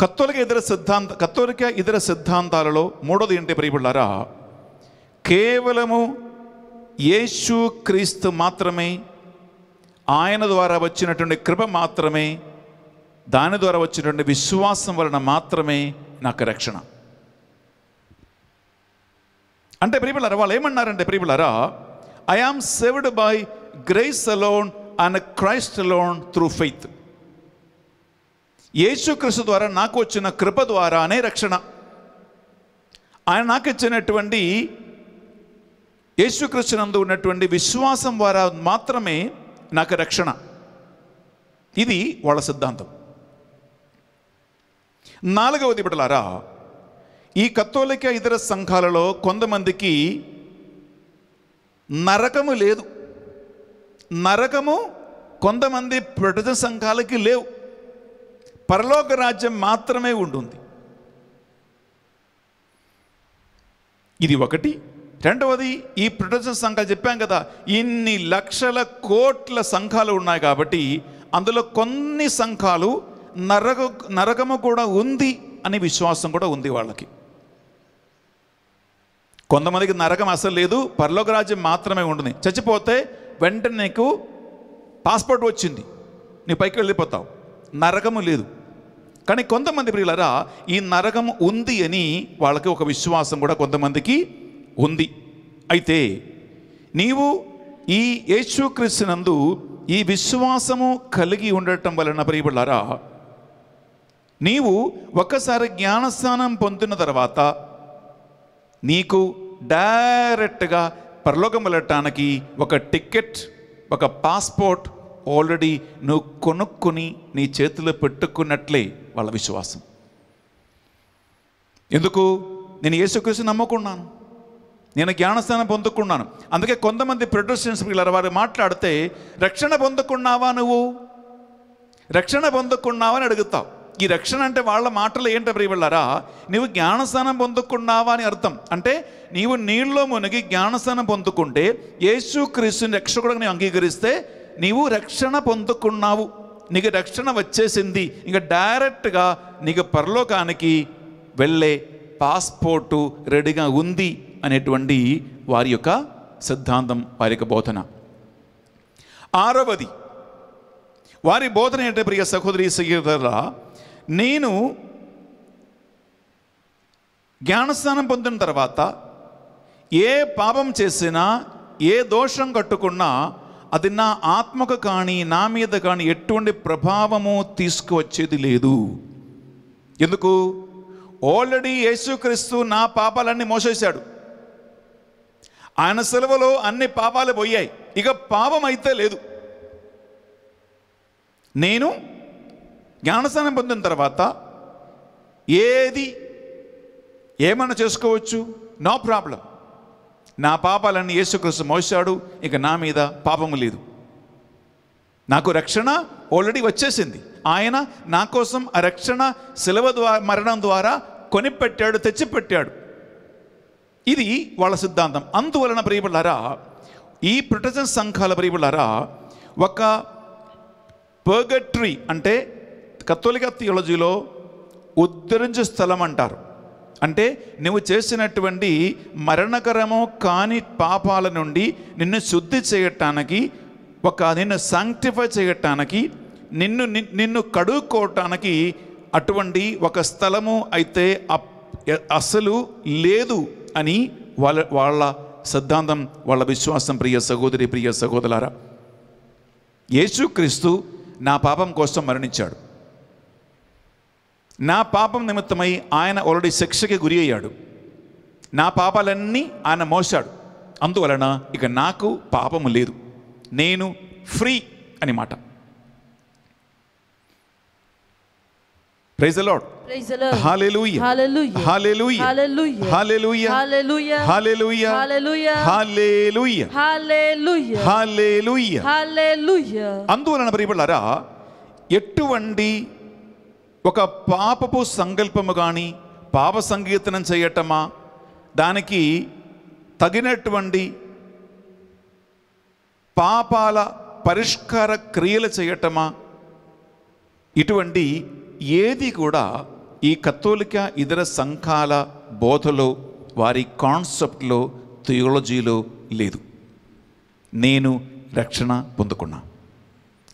కత్తోలిక ఇతర సిద్ధాంత కత్తోలిక ఇతర సిద్ధాంతాలలో మూడోది ఏంటి ప్రియపడ్డారా కేవలము యేసు క్రీస్తు మాత్రమే ఆయన ద్వారా వచ్చినటువంటి కృప మాత్రమే దాని ద్వారా వచ్చినటువంటి విశ్వాసం వలన మాత్రమే నాకు రక్షణ అంటే ప్రియపడారా వాళ్ళు ఏమన్నారంటే ప్రియపడారా I am saved by grace alone and Christ alone through faith యేసుక్రీస్తు ద్వారా నాకు వచ్చిన కృప ద్వారానే రక్షణ ఆయన నాకు ఇచ్చినటువంటి యేసుక్రీస్తు నందు ఉన్నటువంటి విశ్వాసం ద్వారా మాత్రమే నాకు రక్షణ ఇది వాళ్ళ సిద్ధాంతం నాలుగవది బిడలారా ఈ కత్తోలిక ఇతర సంఘాలలో కొంతమందికి నరకము లేదు నరకము కొంతమంది ప్రజ సంఘాలకి లేవు పరలోక రాజ్యం మాత్రమే ఉంటుంది ఇది ఒకటి రెండవది ఈ ప్రజ సంఘాలు చెప్పాం కదా ఇన్ని లక్షల కోట్ల సంఘాలు ఉన్నాయి కాబట్టి అందులో కొన్ని సంఘాలు నరక నరకము కూడా ఉంది అనే విశ్వాసం కూడా ఉంది వాళ్ళకి కొంతమందికి నరకం అసలు లేదు పర్లోకరాజ్యం రాజ్యం మాత్రమే ఉంటుంది చచ్చిపోతే వెంటనే నీకు పాస్పోర్ట్ వచ్చింది నీ పైకి వెళ్ళిపోతావు నరకము లేదు కానీ కొంతమంది ప్రియులరా ఈ నరకం ఉంది అని వాళ్ళకి ఒక విశ్వాసం కూడా కొంతమందికి ఉంది అయితే నీవు ఈ యేసుక్రీస్తునందు ఈ విశ్వాసము కలిగి ఉండటం వలన ప్రియులరా నీవు ఒక్కసారి జ్ఞానస్నానం పొందిన తర్వాత నీకు డైరెక్ట్గా పరలోకం వెళ్ళటానికి ఒక టికెట్ ఒక పాస్పోర్ట్ ఆల్రెడీ నువ్వు కొనుక్కుని నీ చేతిలో పెట్టుకున్నట్లే వాళ్ళ విశ్వాసం ఎందుకు నేను యేసుకృషి నమ్ముకున్నాను నేను జ్ఞానస్థానం పొందుకున్నాను అందుకే కొంతమంది ప్రొడ్యూసర్స్ వీళ్ళ వారు మాట్లాడితే రక్షణ పొందుకున్నావా నువ్వు రక్షణ పొందుకున్నావని అడుగుతావు ఈ రక్షణ అంటే వాళ్ళ మాటలు ఏంట ప్రియవళ్ళారా నీవు జ్ఞానస్థానం పొందుకున్నావా అని అర్థం అంటే నీవు నీళ్ళలో మునిగి జ్ఞానస్థానం పొందుకుంటే యేసు క్రీస్తుని రక్షకుడుగా నీవు అంగీకరిస్తే నీవు రక్షణ పొందుకున్నావు నీకు రక్షణ వచ్చేసింది ఇంకా డైరెక్ట్గా నీకు పరలోకానికి వెళ్ళే పాస్పోర్టు రెడీగా ఉంది అనేటువంటి వారి యొక్క సిద్ధాంతం వారి యొక్క బోధన ఆరవది వారి బోధన ఏంటంటే ప్రియ సహోదరి సహోదరుల నేను జ్ఞానస్నానం పొందిన తర్వాత ఏ పాపం చేసినా ఏ దోషం కట్టుకున్నా అది నా ఆత్మకు కానీ నా మీద కానీ ఎటువంటి ప్రభావము తీసుకువచ్చేది లేదు ఎందుకు ఆల్రెడీ యేసుక్రీస్తు నా పాపాలన్నీ మోసేశాడు ఆయన సెలవులో అన్ని పాపాలు పోయాయి ఇక పాపం అయితే లేదు నేను జ్ఞానస్థానం పొందిన తర్వాత ఏది ఏమన్నా చేసుకోవచ్చు నో ప్రాబ్లం నా పాపాలన్నీ యేసుక్రీస్తు మోసాడు ఇక నా మీద పాపము లేదు నాకు రక్షణ ఆల్రెడీ వచ్చేసింది ఆయన నా కోసం ఆ రక్షణ సెలవ ద్వారా మరణం ద్వారా కొనిపెట్టాడు తెచ్చిపెట్టాడు ఇది వాళ్ళ సిద్ధాంతం అందువలన ప్రియబులారా ఈ ప్రొటెజన్ సంఘాల ప్రియబులారా ఒక పర్గట్రీ అంటే కത്തോలిక థియాలజీలో ఉద్ధరించే స్థలం అంటారు అంటే నువ్వు చేసినటువంటి మరణకరమో కాని పాపాల నుండి నిన్ను శుద్ధి చేయటానికి ఒక నిన్ను శాంక్టిఫై చేయటానికి నిన్ను నిన్ను కడుక్కోవటానికి అటువంటి ఒక స్థలము అయితే అసలు లేదు అని వాళ్ళ వాళ్ళ సిద్ధాంతం వాళ్ళ విశ్వాసం ప్రియ సహోదరి ప్రియ సహోదరారా యేసుక్రీస్తు నా పాపం కోసం మరణించాడు నా పాపం నిమిత్తమై ఆయన ఒలడి శిక్షకి గురి అయ్యాడు నా పాపాలన్నీ ఆయన మోసాడు అందువలన ఇక నాకు పాపము లేదు నేను ఫ్రీ అని మాట అందువలన ప్రియపడారా ఎటువంటి ఒక పాపపు సంకల్పము కానీ పాప సంకీర్తనం చేయటమా దానికి తగినటువంటి పాపాల పరిష్కార క్రియలు చేయటమా ఇటువంటి ఏది కూడా ఈ కత్తోలిక ఇతర సంఘాల బోధలో వారి కాన్సెప్ట్లో థియోలజీలో లేదు నేను రక్షణ పొందుకున్నా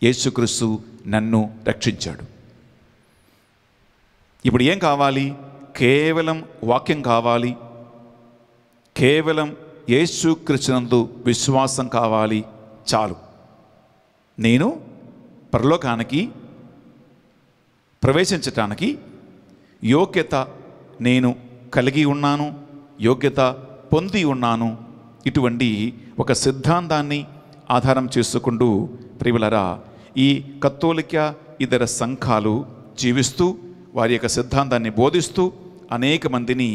యేసుక్రీస్తు నన్ను రక్షించాడు ఇప్పుడు ఏం కావాలి కేవలం వాక్యం కావాలి కేవలం యేసుకృష్ణందు విశ్వాసం కావాలి చాలు నేను పరలోకానికి ప్రవేశించటానికి యోగ్యత నేను కలిగి ఉన్నాను యోగ్యత పొంది ఉన్నాను ఇటువంటి ఒక సిద్ధాంతాన్ని ఆధారం చేసుకుంటూ ప్రియులరా ఈ కత్తోలిక ఇతర సంఘాలు జీవిస్తూ వారి యొక్క సిద్ధాంతాన్ని బోధిస్తూ అనేక మందిని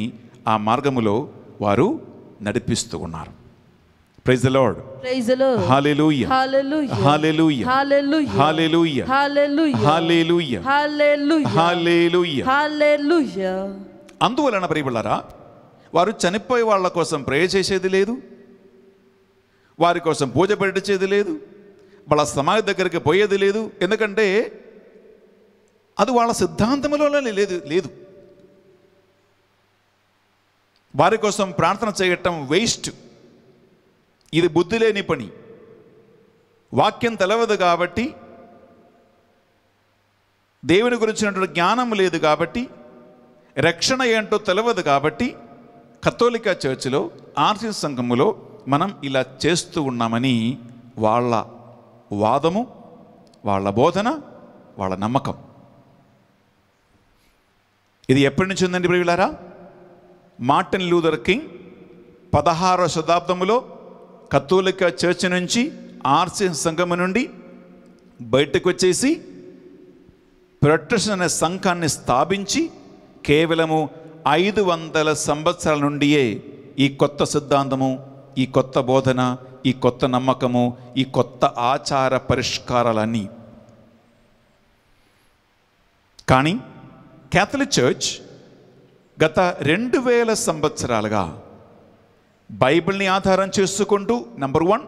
ఆ మార్గములో వారు నడిపిస్తూ ఉన్నారు praise the Lord praise the Lord hallelujah hallelujah hallelujah hallelujah hallelujah hallelujah hallelujah hallelujah అందువలన ప్రియబిళ్ళారా వారు చనిపోయే వాళ్ళ కోసం ప్రే చేసేది లేదు వారి కోసం పూజ పెట్టించేది లేదు వాళ్ళ సమాధి దగ్గరికి పోయేది లేదు ఎందుకంటే అది వాళ్ళ సిద్ధాంతంలోనే లేదు లేదు వారి కోసం ప్రార్థన చేయటం వేస్ట్ ఇది బుద్ధి లేని పని వాక్యం తెలవదు కాబట్టి దేవుని గురించినటువంటి జ్ఞానం లేదు కాబట్టి రక్షణ ఏంటో తెలవదు కాబట్టి కథోలిక చర్చిలో ఆర్సిస్ సంఘములో మనం ఇలా చేస్తూ ఉన్నామని వాళ్ళ వాదము వాళ్ళ బోధన వాళ్ళ నమ్మకం ఇది ఎప్పటి నుంచి ఉందండి ప్రియులారా మార్టిన్ లూథర్ కింగ్ పదహారవ శతాబ్దంలో కథోలిక చర్చ్ నుంచి ఆర్సి సంఘం నుండి బయటకు వచ్చేసి ప్రొటెషన్ అనే సంఘాన్ని స్థాపించి కేవలము ఐదు వందల సంవత్సరాల నుండియే ఈ కొత్త సిద్ధాంతము ఈ కొత్త బోధన ఈ కొత్త నమ్మకము ఈ కొత్త ఆచార పరిష్కారాలన్నీ కానీ క్యాథలిక్ చర్చ్ గత రెండు వేల సంవత్సరాలుగా బైబిల్ని ఆధారం చేసుకుంటూ నంబర్ వన్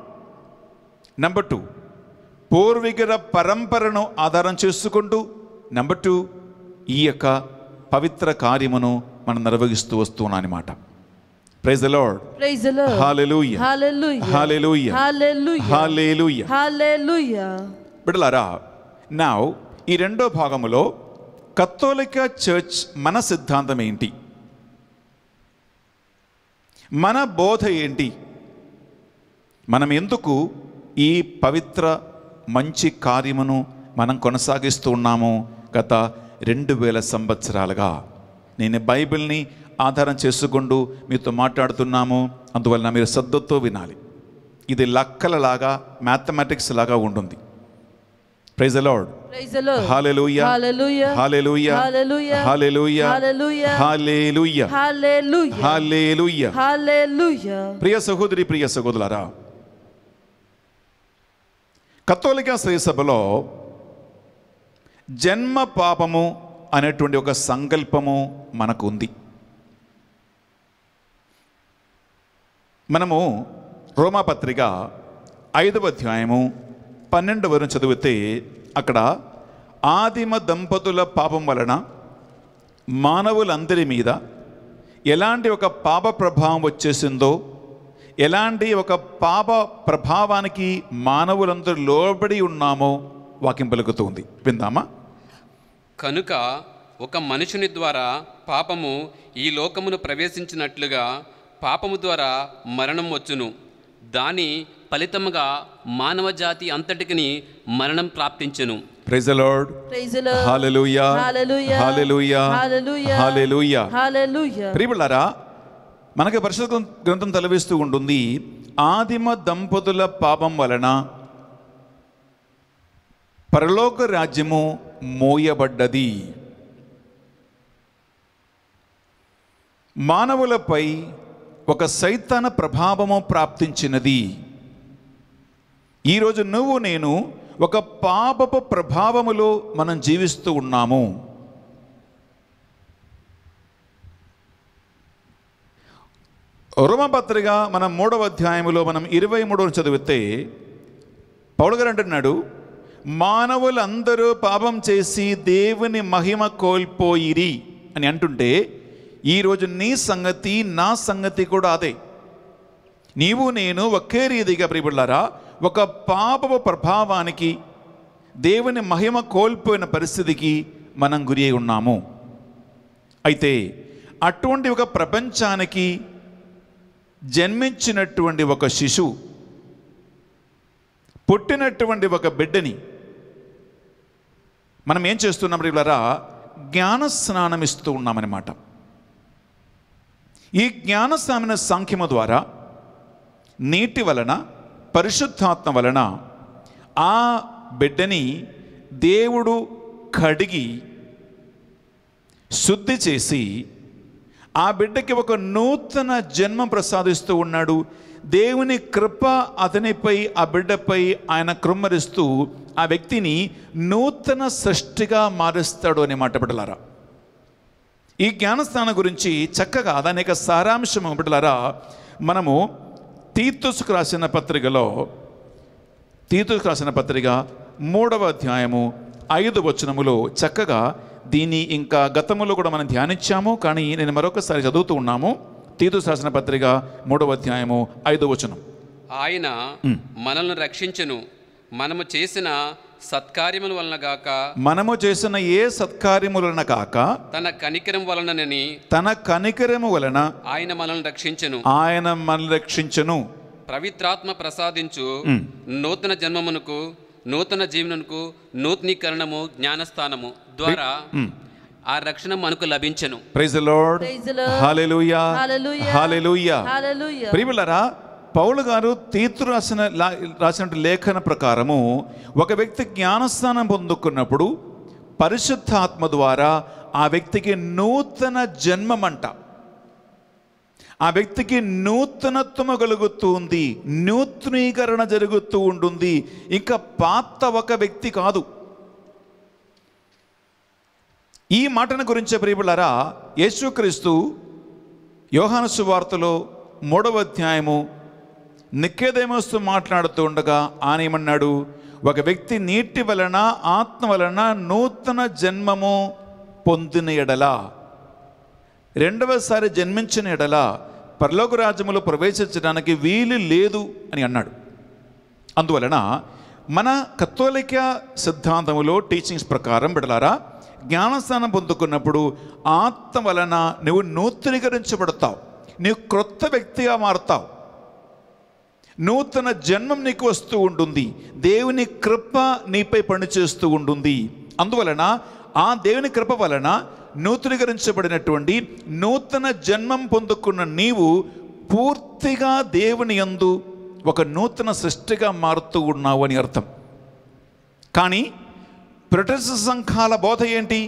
నంబర్ టూ పూర్వీకుల పరంపరను ఆధారం చేసుకుంటూ నెంబర్ టూ ఈ యొక్క పవిత్ర కార్యమును మనం నిర్వహిస్తూ వస్తున్నాం అనమాట praise the Lord praise the Lord hallelujah hallelujah hallelujah hallelujah hallelujah hallelujah బిడ్డలారా నౌ ఈ రెండో భాగములో కత్తోలిక చర్చ్ మన సిద్ధాంతం ఏంటి మన బోధ ఏంటి మనం ఎందుకు ఈ పవిత్ర మంచి కార్యమును మనం కొనసాగిస్తూ ఉన్నాము గత రెండు వేల సంవత్సరాలుగా నేను బైబిల్ని ఆధారం చేసుకుంటూ మీతో మాట్లాడుతున్నాము అందువలన మీరు శ్రద్ధతో వినాలి ఇది లక్కలలాగా మ్యాథమెటిక్స్ లాగా ఉంటుంది ప్రైజ్ అలాడ్ ప్రియ సహోదరి ప్రియ సహోదరులారా శ్రీ సభలో జన్మ పాపము అనేటువంటి ఒక సంకల్పము మనకు ఉంది మనము రోమాపత్రిక ఐదవ అధ్యాయము పన్నెండవ చదివితే అక్కడ ఆదిమ దంపతుల పాపం వలన మానవులందరి మీద ఎలాంటి ఒక పాప ప్రభావం వచ్చేసిందో ఎలాంటి ఒక పాప ప్రభావానికి మానవులందరూ లోబడి ఉన్నామో వాక్యం పలుకుతుంది విందామా కనుక ఒక మనుషుని ద్వారా పాపము ఈ లోకమును ప్రవేశించినట్లుగా పాపము ద్వారా మరణం వచ్చును దాని ఫలితముగా మానవ జాతి అంతటికి మరణం ప్రాప్తించను praise Lord praise Lord hallelujah hallelujah hallelujah hallelujah hallelujah ప్రియులారా మనకి పరిశుద్ధ గ్రంథం తలవిస్తూ ఉంటుంది ఆదిమ దంపతుల పాపం వలన పరలోక రాజ్యము మోయబడ్డది మానవులపై ఒక సైతాన ప్రభావము ప్రాప్తించినది ఈరోజు నువ్వు నేను ఒక పాపపు ప్రభావములో మనం జీవిస్తూ ఉన్నాము రోమపత్రిక మనం మూడవ అధ్యాయంలో మనం ఇరవై మూడవ చదివితే పౌడు గారు అంటున్నాడు మానవులందరూ పాపం చేసి దేవుని మహిమ కోల్పోయిరి అని అంటుంటే ఈరోజు నీ సంగతి నా సంగతి కూడా అదే నీవు నేను ఒకే రీతిగా ప్రియుళ్ళారా ఒక పాపపు ప్రభావానికి దేవుని మహిమ కోల్పోయిన పరిస్థితికి మనం గురి ఉన్నాము అయితే అటువంటి ఒక ప్రపంచానికి జన్మించినటువంటి ఒక శిశువు పుట్టినటువంటి ఒక బిడ్డని మనం ఏం చేస్తున్నాం ఇలారా జ్ఞాన స్నానం ఇస్తూ ఉన్నామన్నమాట ఈ జ్ఞాన స్నాన సాంఖ్యము ద్వారా నీటి వలన పరిశుద్ధాత్మ వలన ఆ బిడ్డని దేవుడు కడిగి శుద్ధి చేసి ఆ బిడ్డకి ఒక నూతన జన్మ ప్రసాదిస్తూ ఉన్నాడు దేవుని కృప అతనిపై ఆ బిడ్డపై ఆయన కృమ్మరిస్తూ ఆ వ్యక్తిని నూతన సృష్టిగా మారుస్తాడు అనే మాట బిడ్డలారా ఈ జ్ఞానస్థానం గురించి చక్కగా దాని యొక్క సారాంశం బిడ్డలారా మనము తీతుసుకు రాసిన పత్రికలో తీతుసుకు రాసిన పత్రిక మూడవ అధ్యాయము ఐదు వచనములో చక్కగా దీన్ని ఇంకా గతంలో కూడా మనం ధ్యానించాము కానీ నేను మరొకసారి చదువుతూ ఉన్నాము తీతుసు రాసిన పత్రిక మూడవ అధ్యాయము ఐదు వచనం ఆయన మనల్ని రక్షించను మనము చేసిన సత్కార్యముల వలన గాక మనము చేసిన ఏ సత్కార్యములన కాక తన కనికరం వలనని తన కనికరము వలన ఆయన మనల్ని రక్షించను ఆయన మనల్ని రక్షించను పవిత్రాత్మ ప్రసాదించు నూతన జన్మమునకు నూతన జీవనకు నూతనీకరణము జ్ఞానస్థానము ద్వారా ఆ రక్షణ మనకు లభించను praise Lord hallelujah hallelujah hallelujah ప్రియులారా పౌలు గారు తీర్పు రాసిన రాసిన లేఖన ప్రకారము ఒక వ్యక్తి జ్ఞానస్థానం పొందుకున్నప్పుడు పరిశుద్ధాత్మ ద్వారా ఆ వ్యక్తికి నూతన జన్మమంట ఆ వ్యక్తికి నూతనత్వము కలుగుతుంది నూతనీకరణ జరుగుతూ ఉంటుంది ఇంకా పాత ఒక వ్యక్తి కాదు ఈ మాటను గురించే ప్రియులరా యేసుక్రీస్తు యోహాను సువార్తలో మూడవ అధ్యాయము నిక్కేదేమోస్తూ మాట్లాడుతూ ఉండగా ఆయన ఏమన్నాడు ఒక వ్యక్తి నీటి వలన ఆత్మ వలన నూతన జన్మము పొందిన ఎడల రెండవసారి జన్మించిన ఎడలా పరలోక రాజ్యములో ప్రవేశించడానికి వీలు లేదు అని అన్నాడు అందువలన మన కత్తోలిక సిద్ధాంతములో టీచింగ్స్ ప్రకారం బిడలారా జ్ఞానస్థానం పొందుకున్నప్పుడు ఆత్మ వలన నువ్వు నూతనీకరించబడతావు నీవు క్రొత్త వ్యక్తిగా మారుతావు నూతన జన్మం నీకు వస్తూ ఉంటుంది దేవుని కృప నీపై పనిచేస్తూ ఉంటుంది అందువలన ఆ దేవుని కృప వలన నూతనీకరించబడినటువంటి నూతన జన్మం పొందుకున్న నీవు పూర్తిగా దేవుని యందు ఒక నూతన సృష్టిగా మారుతూ ఉన్నావు అని అర్థం కానీ ప్రొటెస్ సంఘాల బోధ ఏంటి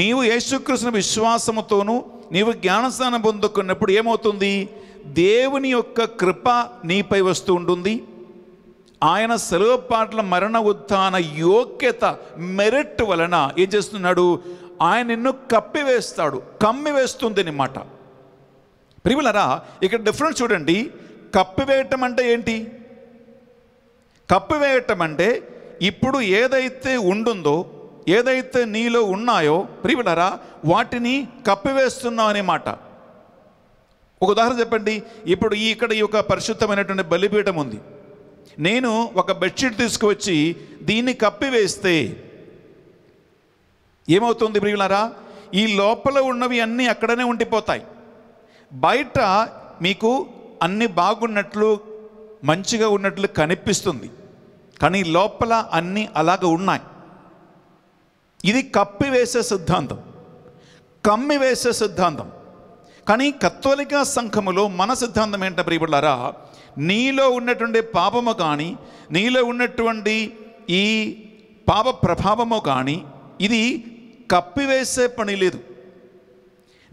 నీవు యేసుకృష్ణ విశ్వాసముతోనూ నీవు జ్ఞానస్థానం పొందుకున్నప్పుడు ఏమవుతుంది దేవుని యొక్క కృప నీపై వస్తూ ఉంటుంది ఆయన సెలవు పాటల మరణ ఉత్థాన యోగ్యత మెరిట్ వలన ఏం చేస్తున్నాడు ఆయన నిన్ను కప్పివేస్తాడు కమ్మివేస్తుంది అనమాట ప్రియులరా ఇక్కడ డిఫరెన్స్ చూడండి కప్పివేయటం అంటే ఏంటి కప్పివేయటం అంటే ఇప్పుడు ఏదైతే ఉండుందో ఏదైతే నీలో ఉన్నాయో ప్రియులరా వాటిని కప్పివేస్తున్నావు అనే మాట ఒక ఉదాహరణ చెప్పండి ఇప్పుడు ఈ ఇక్కడ ఈ యొక్క పరిశుద్ధమైనటువంటి బలిపీఠం ఉంది నేను ఒక బెడ్షీట్ తీసుకువచ్చి దీన్ని కప్పివేస్తే ఏమవుతుంది ప్రియులారా ఈ లోపల ఉన్నవి అన్నీ అక్కడనే ఉండిపోతాయి బయట మీకు అన్ని బాగున్నట్లు మంచిగా ఉన్నట్లు కనిపిస్తుంది కానీ లోపల అన్నీ అలాగ ఉన్నాయి ఇది కప్పివేసే సిద్ధాంతం కమ్మివేసే సిద్ధాంతం కానీ కత్తోలిక సంఘములో మన సిద్ధాంతం ఏంట ప్రియబుళ్ళారా నీలో ఉన్నటువంటి పాపము కానీ నీలో ఉన్నటువంటి ఈ పాప ప్రభావము కానీ ఇది కప్పివేసే పని లేదు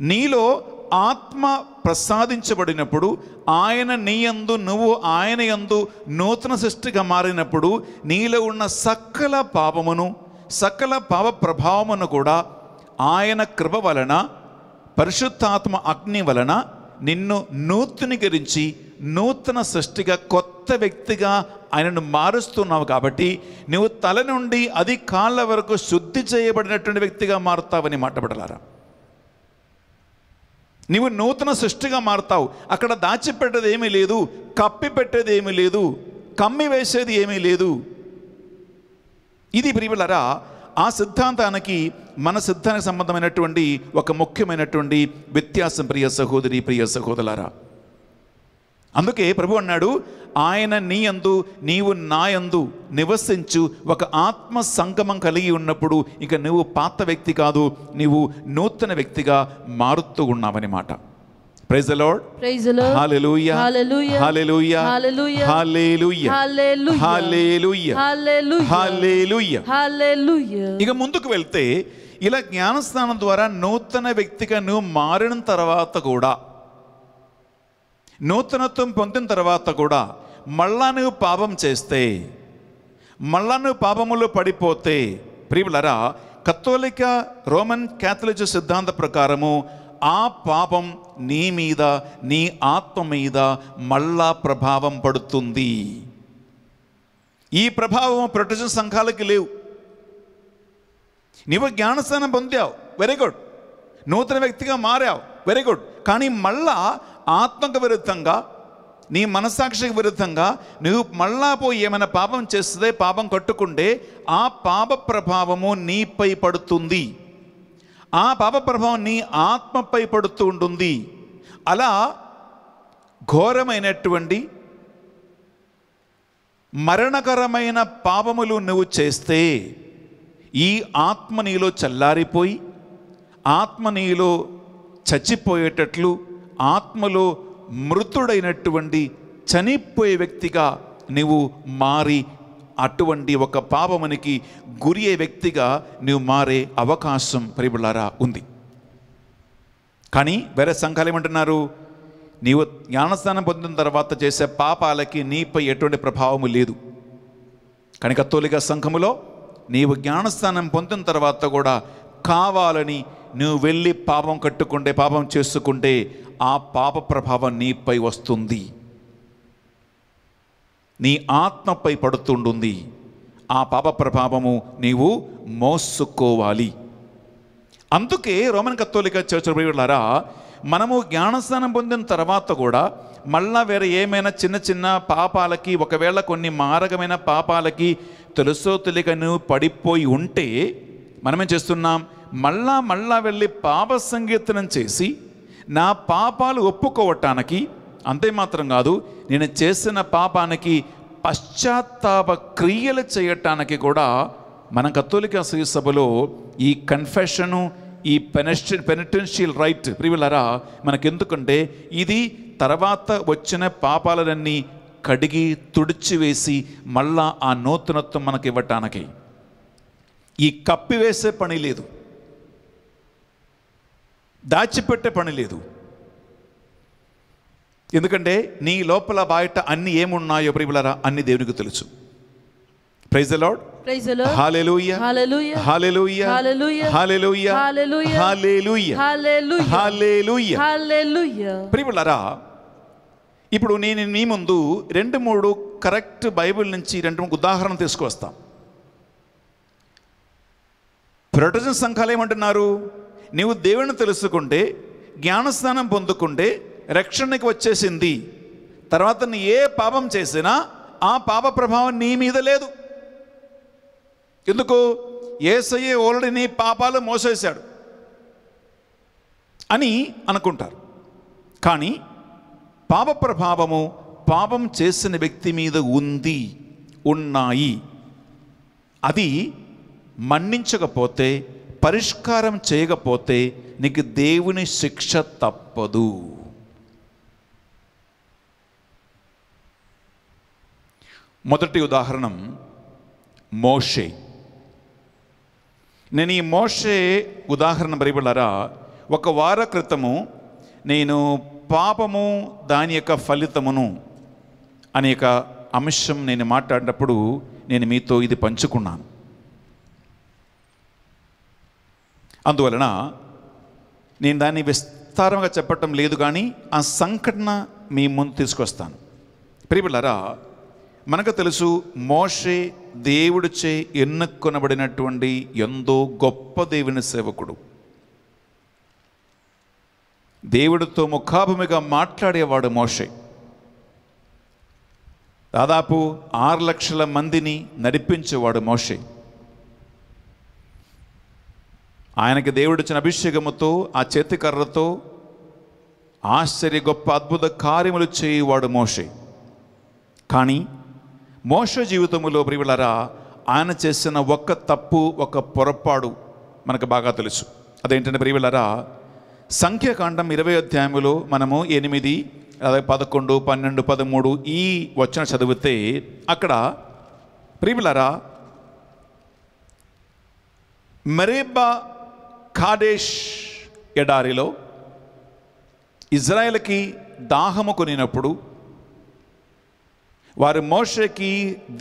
నీలో ఆత్మ ప్రసాదించబడినప్పుడు ఆయన నీ అందు నువ్వు ఆయన యందు నూతన సృష్టిగా మారినప్పుడు నీలో ఉన్న సకల పాపమును సకల భావ ప్రభావమును కూడా ఆయన కృప వలన పరిశుద్ధాత్మ అగ్ని వలన నిన్ను నూతనీకరించి నూతన సృష్టిగా కొత్త వ్యక్తిగా ఆయనను మారుస్తున్నావు కాబట్టి నువ్వు తల నుండి అది కాళ్ళ వరకు శుద్ధి చేయబడినటువంటి వ్యక్తిగా మారుతావని మాట్లాడలారా నువ్వు నూతన సృష్టిగా మారుతావు అక్కడ దాచిపెట్టేది ఏమీ లేదు కప్పిపెట్టేది ఏమీ లేదు కమ్మి వేసేది ఏమీ లేదు ఇది ప్రియులరా ఆ సిద్ధాంతానికి మన సిద్ధానికి సంబంధమైనటువంటి ఒక ముఖ్యమైనటువంటి వ్యత్యాసం ప్రియ సహోదరి ప్రియ సహోదరులారా అందుకే ప్రభు అన్నాడు ఆయన నీ అందు నీవు నాయందు నివసించు ఒక ఆత్మ సంగమం కలిగి ఉన్నప్పుడు ఇక నువ్వు పాత వ్యక్తి కాదు నీవు నూతన వ్యక్తిగా మారుతూ ఉన్నావనమాట praise Lord praise Lord hallelujah hallelujah hallelujah hallelujah hallelujah hallelujah hallelujah hallelujah hallelujah ఇక ముందుకు వెళ్తే ఇలా జ్ఞానస్థానం ద్వారా నూతన వ్యక్తిగా నువ్వు మారిన తర్వాత కూడా నూతనత్వం పొందిన తర్వాత కూడా మళ్ళా నువ్వు పాపం చేస్తే మళ్ళా నువ్వు పాపములు పడిపోతే ప్రియులరా కత్తోలిక రోమన్ క్యాథలిక్ సిద్ధాంత ప్రకారము ఆ పాపం నీ మీద నీ ఆత్మ మీద మళ్ళా ప్రభావం పడుతుంది ఈ ప్రభావం ప్రొటెషన్ సంఘాలకి లేవు నీవు జ్ఞానస్థానం పొందావు వెరీ గుడ్ నూతన వ్యక్తిగా మారావు వెరీ గుడ్ కానీ మళ్ళా ఆత్మకు విరుద్ధంగా నీ మనస్సాక్షికి విరుద్ధంగా నువ్వు మళ్ళా పోయి ఏమైనా పాపం చేస్తే పాపం కట్టుకుంటే ఆ పాప ప్రభావము నీపై పడుతుంది ఆ పాప ప్రభావం నీ ఆత్మపై పడుతూ ఉంటుంది అలా ఘోరమైనటువంటి మరణకరమైన పాపములు నువ్వు చేస్తే ఈ ఆత్మ నీలో చల్లారిపోయి ఆత్మ నీలో చచ్చిపోయేటట్లు ఆత్మలో మృతుడైనటువంటి చనిపోయే వ్యక్తిగా నువ్వు మారి అటువంటి ఒక పాపమునికి గురి వ్యక్తిగా నువ్వు మారే అవకాశం ప్రిబులారా ఉంది కానీ వేరే సంఘాలు ఏమంటున్నారు నీవు జ్ఞానస్నానం పొందిన తర్వాత చేసే పాపాలకి నీపై ఎటువంటి ప్రభావము లేదు కనుక తొలిగ సంఘములో నీవు జ్ఞానస్నానం పొందిన తర్వాత కూడా కావాలని నువ్వు వెళ్ళి పాపం కట్టుకుంటే పాపం చేసుకుంటే ఆ పాప ప్రభావం నీపై వస్తుంది నీ ఆత్మపై పడుతుండుంది ఆ పాప ప్రభావము నీవు మోసుకోవాలి అందుకే రోమన్ కత్తోలిక చర్చారా మనము జ్ఞానస్నానం పొందిన తర్వాత కూడా మళ్ళా వేరే ఏమైనా చిన్న చిన్న పాపాలకి ఒకవేళ కొన్ని మారకమైన పాపాలకి తెలుసో తెలియకను పడిపోయి ఉంటే మనమేం చేస్తున్నాం మళ్ళా మళ్ళా వెళ్ళి పాప సంగీర్తనం చేసి నా పాపాలు ఒప్పుకోవటానికి అంతే మాత్రం కాదు నేను చేసిన పాపానికి పశ్చాత్తాప క్రియలు చేయటానికి కూడా మన కത്തോలిక సభలో ఈ కన్ఫెషను ఈ పెనెస్ట్ పెనిటెన్షియల్ రైట్ ప్రివిలరా మనకెందుకంటే ఇది తర్వాత వచ్చిన పాపాలన్నీ కడిగి తుడిచివేసి మళ్ళా ఆ నూతనత్వం మనకి ఇవ్వటానికి ఈ కప్పివేసే పని లేదు దాచిపెట్టే పని లేదు ఎందుకంటే నీ లోపల బయట అన్ని ఏమున్నాయో ప్రియులరా అన్ని దేవునికి తెలుసు ప్రైజ్ లార్డ్ ప్రియులరా ఇప్పుడు నేను మీ ముందు రెండు మూడు కరెక్ట్ బైబిల్ నుంచి రెండు మూడు ఉదాహరణ తీసుకువస్తాం ప్రొటజన్ సంఘాలు ఏమంటున్నారు నీవు దేవుని తెలుసుకుంటే జ్ఞానస్నానం పొందుకుంటే రక్షణకి వచ్చేసింది తర్వాత నీ ఏ పాపం చేసినా ఆ పాప ప్రభావం నీ మీద లేదు ఎందుకు ఏసయ్యే ఆల్రెడీ నీ పాపాలు మోసేశాడు అని అనుకుంటారు కానీ పాప ప్రభావము పాపం చేసిన వ్యక్తి మీద ఉంది ఉన్నాయి అది మన్నించకపోతే పరిష్కారం చేయకపోతే నీకు దేవుని శిక్ష తప్పదు మొదటి ఉదాహరణం మోషే నేను ఈ మోషే ఉదాహరణ బరిపడారా ఒక వార క్రితము నేను పాపము దాని యొక్క ఫలితమును అనే ఒక అంశం నేను మాట్లాడినప్పుడు నేను మీతో ఇది పంచుకున్నాను అందువలన నేను దాన్ని విస్తారంగా చెప్పటం లేదు కానీ ఆ సంఘటన మీ ముందు తీసుకొస్తాను ప్రియబిళ్ళారా మనకు తెలుసు మోషే దేవుడిచే ఎన్నుకొనబడినటువంటి ఎంతో గొప్ప దేవుని సేవకుడు దేవుడితో ముఖాభూమిగా మాట్లాడేవాడు మోషే దాదాపు ఆరు లక్షల మందిని నడిపించేవాడు మోషే ఆయనకి దేవుడిచ్చిన అభిషేకముతో ఆ చేతికర్రతో ఆశ్చర్య గొప్ప అద్భుత కార్యములు చేయవాడు మోషే కానీ మోష జీవితంలో ప్రియులరా ఆయన చేసిన ఒక్క తప్పు ఒక పొరపాడు మనకు బాగా తెలుసు అదేంటంటే ప్రియులరా సంఖ్యాకాండం ఇరవై అధ్యాయంలో మనము ఎనిమిది అదే పదకొండు పన్నెండు పదమూడు ఈ వచ్చిన చదివితే అక్కడ ప్రియులరా మెరేబా కాడేష్ ఎడారిలో ఇజ్రాయెల్కి దాహము కొనినప్పుడు వారు మోషకి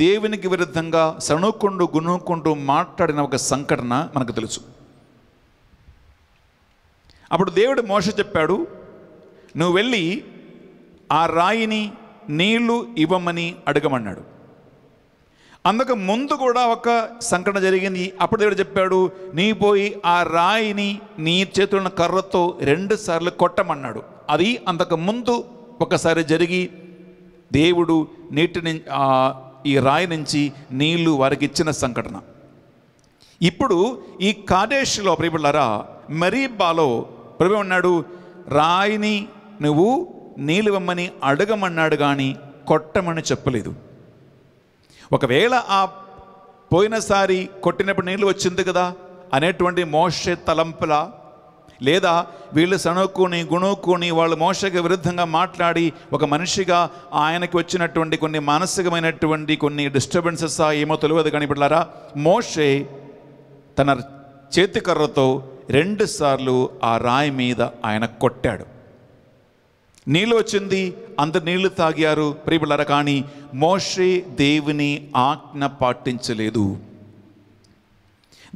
దేవునికి విరుద్ధంగా సణుక్కుంటూ గుణుక్కుంటూ మాట్లాడిన ఒక సంఘటన మనకు తెలుసు అప్పుడు దేవుడు మోష చెప్పాడు నువ్వు వెళ్ళి ఆ రాయిని నీళ్లు ఇవ్వమని అడగమన్నాడు అందుకు ముందు కూడా ఒక సంఘటన జరిగింది అప్పుడు దేవుడు చెప్పాడు నీ పోయి ఆ రాయిని నీ చేతులను కర్రతో రెండు సార్లు కొట్టమన్నాడు అది అంతకు ముందు ఒకసారి జరిగి దేవుడు నీటిని ఈ రాయి నుంచి నీళ్లు వారికి ఇచ్చిన సంఘటన ఇప్పుడు ఈ కాదేశ్లో ప్రియబుళ్ళారా మరీబాలో ప్రభు అన్నాడు రాయిని నువ్వు నీళ్ళు ఇవ్వమని అడగమన్నాడు కానీ కొట్టమని చెప్పలేదు ఒకవేళ ఆ పోయినసారి కొట్టినప్పుడు నీళ్ళు వచ్చింది కదా అనేటువంటి మోషే తలంపుల లేదా వీళ్ళు సనుక్కుని గుణుక్కుని వాళ్ళు మోసకి విరుద్ధంగా మాట్లాడి ఒక మనిషిగా ఆయనకి వచ్చినటువంటి కొన్ని మానసికమైనటువంటి కొన్ని డిస్టర్బెన్సెస్ ఏమో తెలియదు కానీ ఇప్పుడు మోషే తన చేతికర్రతో రెండుసార్లు ఆ రాయి మీద ఆయన కొట్టాడు నీళ్ళు వచ్చింది అందరు నీళ్లు తాగారు ప్రియబిళ్ళారా కానీ మోషే దేవుని ఆజ్ఞ పాటించలేదు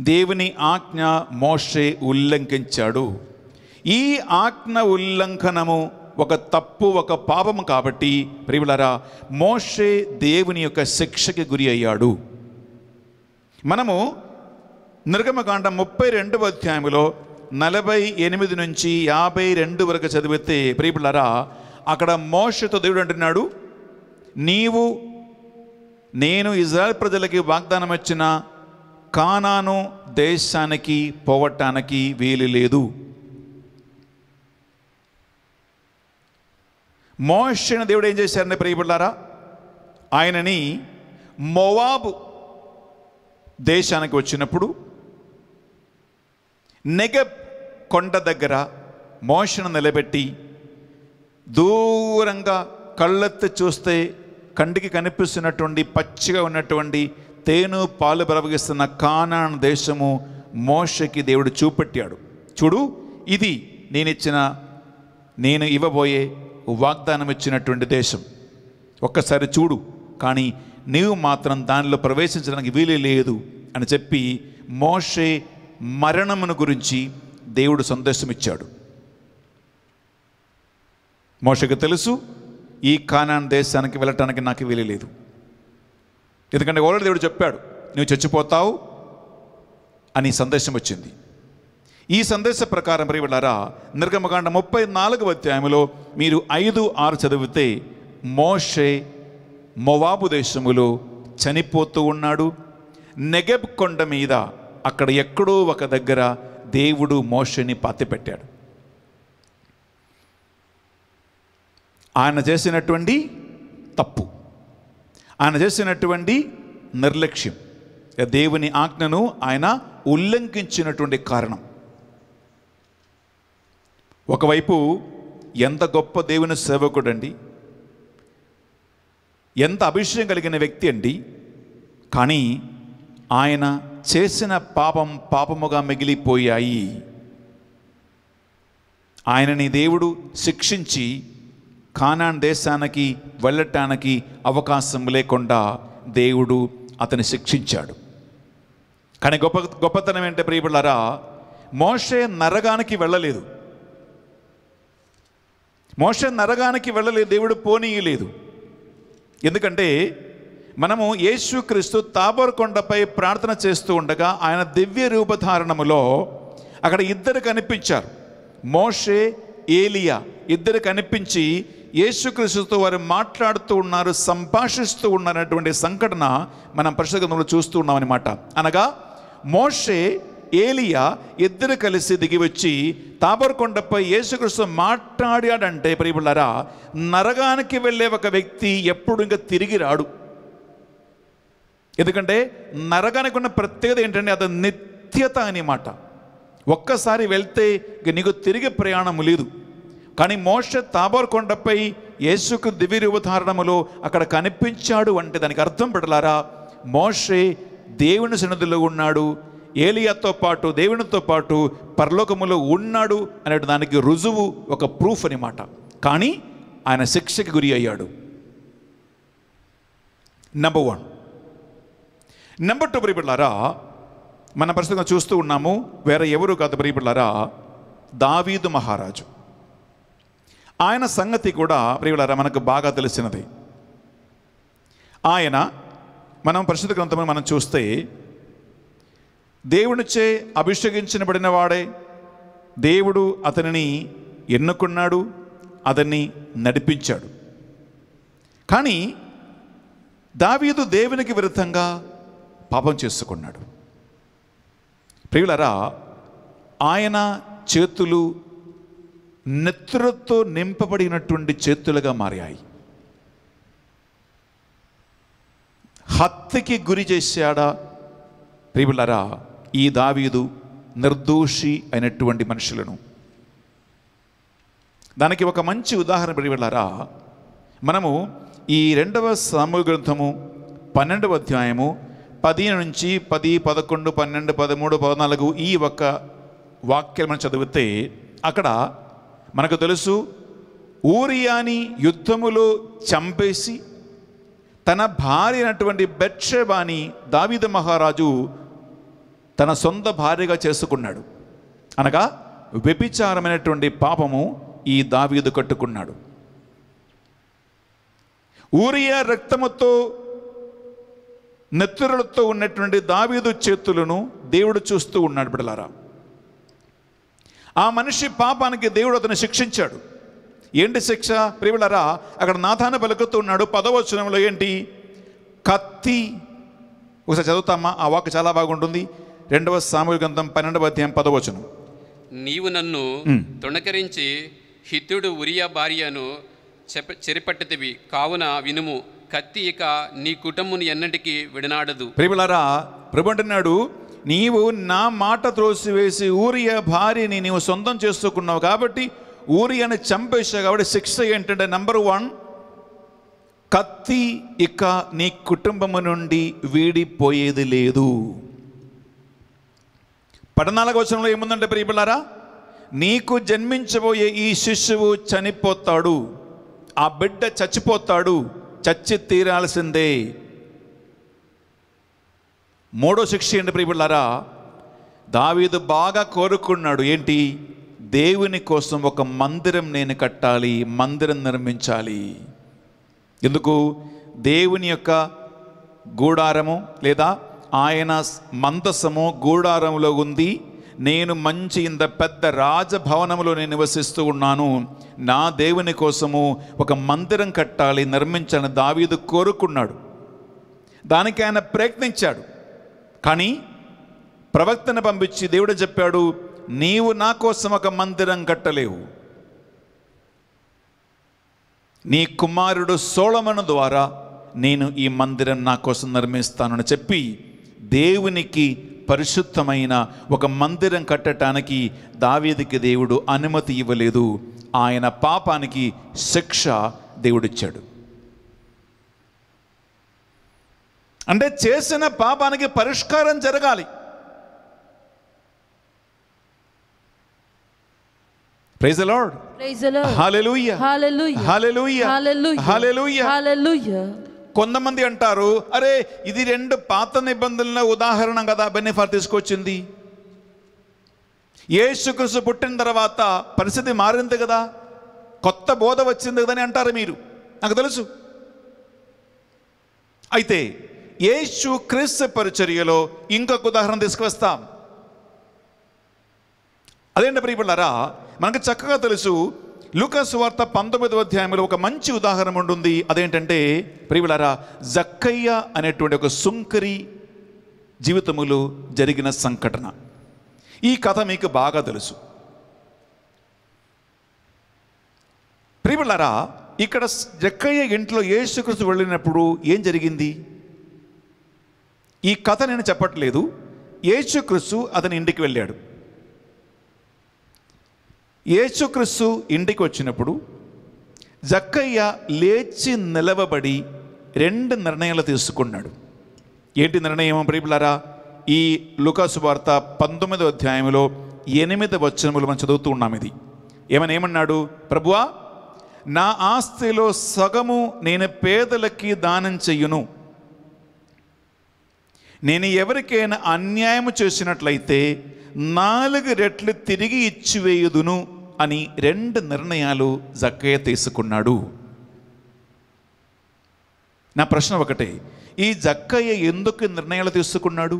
దేవుని ఆజ్ఞ మోషే ఉల్లంఘించాడు ఈ ఆజ్ఞ ఉల్లంఘనము ఒక తప్పు ఒక పాపము కాబట్టి ప్రియులరా మోషే దేవుని యొక్క శిక్షకి గురి అయ్యాడు మనము నిర్గమకాండ ముప్పై రెండవ అధ్యాయంలో నలభై ఎనిమిది నుంచి యాభై రెండు వరకు చదివితే ప్రియులరా అక్కడ మోషతో దేవుడు అంటున్నాడు నీవు నేను ఇజ్రాయల్ ప్రజలకి వాగ్దానం ఇచ్చిన కానాను దేశానికి పోవటానికి వీలు లేదు మోషను దేవుడు ఏం చేశారని ప్రియపడ్డారా ఆయనని మొవాబు దేశానికి వచ్చినప్పుడు నెగబ్ కొండ దగ్గర మోషణ నిలబెట్టి దూరంగా కళ్ళెత్తి చూస్తే కంటికి కనిపిస్తున్నటువంటి పచ్చిగా ఉన్నటువంటి తేను పాలు ప్రవగిస్తున్న కానాన్ దేశము మోషకి దేవుడు చూపెట్టాడు చూడు ఇది నేనిచ్చిన నేను ఇవ్వబోయే వాగ్దానం ఇచ్చినటువంటి దేశం ఒక్కసారి చూడు కానీ నీవు మాత్రం దానిలో ప్రవేశించడానికి వీలే లేదు అని చెప్పి మోషే మరణమును గురించి దేవుడు సందేశం ఇచ్చాడు మోషకు తెలుసు ఈ కానాన్ దేశానికి వెళ్ళటానికి నాకు వీలే లేదు ఎందుకంటే ఓల్డ్ దేవుడు చెప్పాడు నువ్వు చచ్చిపోతావు అని సందేశం వచ్చింది ఈ సందేశ ప్రకారం మరి వెళ్ళారా నిర్గమకాండ ముప్పై నాలుగు అధ్యాయంలో మీరు ఐదు ఆరు చదివితే మోషే మొవాబు దేశములో చనిపోతూ ఉన్నాడు నెగబ్ కొండ మీద అక్కడ ఎక్కడో ఒక దగ్గర దేవుడు మోషని పాతిపెట్టాడు ఆయన చేసినటువంటి తప్పు ఆయన చేసినటువంటి నిర్లక్ష్యం దేవుని ఆజ్ఞను ఆయన ఉల్లంఘించినటువంటి కారణం ఒకవైపు ఎంత గొప్ప దేవుని అండి ఎంత అభిషయం కలిగిన వ్యక్తి అండి కానీ ఆయన చేసిన పాపం పాపముగా మిగిలిపోయాయి ఆయనని దేవుడు శిక్షించి కానాన్ దేశానికి వెళ్ళటానికి అవకాశం లేకుండా దేవుడు అతని శిక్షించాడు కానీ గొప్ప గొప్పతనం ఏంటంటే ప్రియబిళ్ళారా మోషే నరగానికి వెళ్ళలేదు మోషే నరగానికి వెళ్ళలేదు దేవుడు పోనీయలేదు ఎందుకంటే మనము యేసు క్రీస్తు తాబోర్కొండపై ప్రార్థన చేస్తూ ఉండగా ఆయన దివ్య రూపధారణములో అక్కడ ఇద్దరు కనిపించారు మోషే ఏలియా ఇద్దరు కనిపించి యేసుక్రీస్తుతో వారు మాట్లాడుతూ ఉన్నారు సంభాషిస్తూ ఉన్నారనేటువంటి సంఘటన మనం పరిశుద్ధంలో చూస్తూ ఉన్నామన్నమాట అనగా మోషే ఏలియా ఇద్దరు కలిసి దిగి వచ్చి తాబర్కొండపై యేసుక్రీస్తు మాట్లాడాడంటే ప్రియులరా నరగానికి వెళ్ళే ఒక వ్యక్తి ఎప్పుడు ఇంకా తిరిగి రాడు ఎందుకంటే నరగానికి ఉన్న ప్రత్యేకత ఏంటంటే అది నిత్యత అనే మాట ఒక్కసారి వెళ్తే నీకు తిరిగి ప్రయాణం లేదు కానీ మోష తాబోర్ కొండపై యేసుకు రూపధారణములో అక్కడ కనిపించాడు అంటే దానికి అర్థం పెడలారా మోషే దేవుని సన్నిధిలో ఉన్నాడు ఏలియాతో పాటు దేవునితో పాటు పరలోకములో ఉన్నాడు అనే దానికి రుజువు ఒక ప్రూఫ్ అనమాట కానీ ఆయన శిక్షకి గురి అయ్యాడు నెంబర్ వన్ నెంబర్ టూ ప్రియబిడ్లారా మన పరిస్థితిగా చూస్తూ ఉన్నాము వేరే ఎవరు కాదు ప్రియబిడ్లారా దావీదు మహారాజు ఆయన సంగతి కూడా ప్రియులారా మనకు బాగా తెలిసినది ఆయన మనం పరిశుద్ధ గ్రంథంలో మనం చూస్తే దేవునిచ్చే అభిషేకించబడిన వాడే దేవుడు అతనిని ఎన్నుకున్నాడు అతన్ని నడిపించాడు కానీ దావీదు దేవునికి విరుద్ధంగా పాపం చేసుకున్నాడు ప్రియులరా ఆయన చేతులు నిద్రతో నింపబడినటువంటి చేతులుగా మారాయి హత్యకి గురి చేశాడా ప్రిబులరా ఈ దావీదు నిర్దోషి అయినటువంటి మనుషులను దానికి ఒక మంచి ఉదాహరణ ప్రియులరా మనము ఈ రెండవ సామూహ గ్రంథము పన్నెండవ అధ్యాయము పది నుంచి పది పదకొండు పన్నెండు పదమూడు పద్నాలుగు ఈ ఒక్క వాక్యం మనం చదివితే అక్కడ మనకు తెలుసు ఊరియాని యుద్ధములో చంపేసి తన భార్య అయినటువంటి బెట్షేబాని దావిద మహారాజు తన సొంత భార్యగా చేసుకున్నాడు అనగా వ్యభిచారమైనటువంటి పాపము ఈ దావీదు కట్టుకున్నాడు ఊరియా రక్తముతో నెత్తురులతో ఉన్నటువంటి దావీదు చేతులను దేవుడు చూస్తూ ఉన్నాడు బిడలారా ఆ మనిషి పాపానికి దేవుడు అతను శిక్షించాడు ఏంటి శిక్ష ప్రియులరా అక్కడ నాథాన్ని పలుకుతున్నాడు పదవచనంలో ఏంటి కత్తి ఒకసారి చదువుతామా ఆ వాక్ చాలా బాగుంటుంది రెండవ సామూహిక గ్రంథం పన్నెండవ అధ్యాయం పదవచనం నీవు నన్ను తుణకరించి హితుడు ఉరియా భార్యను చెప చెరిపట్టితివి కావున వినుము కత్తి ఇక నీ కుటుంబం ఎన్నటికీ విడనాడదు ప్రియులరా ప్రభు అంటున్నాడు నీవు నా మాట త్రోసివేసి ఊరియ భార్యని నీవు సొంతం చేసుకున్నావు కాబట్టి ఊరియని చంపేశావు కాబట్టి శిక్ష ఏంటంటే నంబర్ వన్ కత్తి ఇక నీ కుటుంబము నుండి వీడిపోయేది లేదు పద్నాలుగు వచనంలో ఏముందంటే ప్రియపిల్లారా నీకు జన్మించబోయే ఈ శిశువు చనిపోతాడు ఆ బిడ్డ చచ్చిపోతాడు చచ్చి తీరాల్సిందే మూడో శిక్ష ఏంటి ప్రియులారా దావీదు బాగా కోరుకున్నాడు ఏంటి దేవుని కోసం ఒక మందిరం నేను కట్టాలి మందిరం నిర్మించాలి ఎందుకు దేవుని యొక్క గూడారము లేదా ఆయన మందసము గూడారంలో ఉంది నేను మంచి ఇంత పెద్ద రాజభవనంలో నేను నివసిస్తూ ఉన్నాను నా దేవుని కోసము ఒక మందిరం కట్టాలి నిర్మించాలని దావీదు కోరుకున్నాడు దానికి ఆయన ప్రయత్నించాడు కానీ ప్రవక్తను పంపించి దేవుడు చెప్పాడు నీవు నా కోసం ఒక మందిరం కట్టలేవు నీ కుమారుడు సోళమను ద్వారా నేను ఈ మందిరం నా కోసం నిర్మిస్తానని చెప్పి దేవునికి పరిశుద్ధమైన ఒక మందిరం కట్టడానికి దావీదికి దేవుడు అనుమతి ఇవ్వలేదు ఆయన పాపానికి శిక్ష దేవుడిచ్చాడు అంటే చేసిన పాపానికి పరిష్కారం జరగాలి ప్రైజ్ లార్డ్ కొంతమంది అంటారు అరే ఇది రెండు పాత నిబంధనల ఉదాహరణ కదా బెనిఫర్ తీసుకొచ్చింది యేసుక్రీస్తు పుట్టిన తర్వాత పరిస్థితి మారింది కదా కొత్త బోధ వచ్చింది అని అంటారు మీరు నాకు తెలుసు అయితే యేసు క్రీస్తు పరిచర్యలో ఇంకొక ఉదాహరణ తీసుకువస్తాం అదేంటి ప్రియపడారా మనకు చక్కగా తెలుసు లుకస్ వార్త పంతొమ్మిదవ అధ్యాయంలో ఒక మంచి ఉదాహరణ ఉంటుంది అదేంటంటే ప్రియులారా జక్కయ్య అనేటువంటి ఒక సుంకరి జీవితములో జరిగిన సంఘటన ఈ కథ మీకు బాగా తెలుసు ప్రియులారా ఇక్కడ జక్కయ్య ఇంట్లో యేసుకృష్ణ వెళ్ళినప్పుడు ఏం జరిగింది ఈ కథ నేను చెప్పట్లేదు క్రిస్సు అతని ఇంటికి వెళ్ళాడు క్రిస్సు ఇంటికి వచ్చినప్పుడు జక్కయ్య లేచి నిలవబడి రెండు నిర్ణయాలు తీసుకున్నాడు ఏంటి నిర్ణయం ప్రియులారా ఈ లుకాసు వార్త పంతొమ్మిదో అధ్యాయంలో ఎనిమిది వచనములు మనం చదువుతూ ఉన్నాం ఇది ఏమని ఏమన్నాడు ప్రభువా నా ఆస్తిలో సగము నేను పేదలకి దానం చెయ్యును నేను ఎవరికైనా అన్యాయం చేసినట్లయితే నాలుగు రెట్లు తిరిగి ఇచ్చివేయుదును అని రెండు నిర్ణయాలు జక్కయ్య తీసుకున్నాడు నా ప్రశ్న ఒకటే ఈ జక్కయ్య ఎందుకు నిర్ణయాలు తీసుకున్నాడు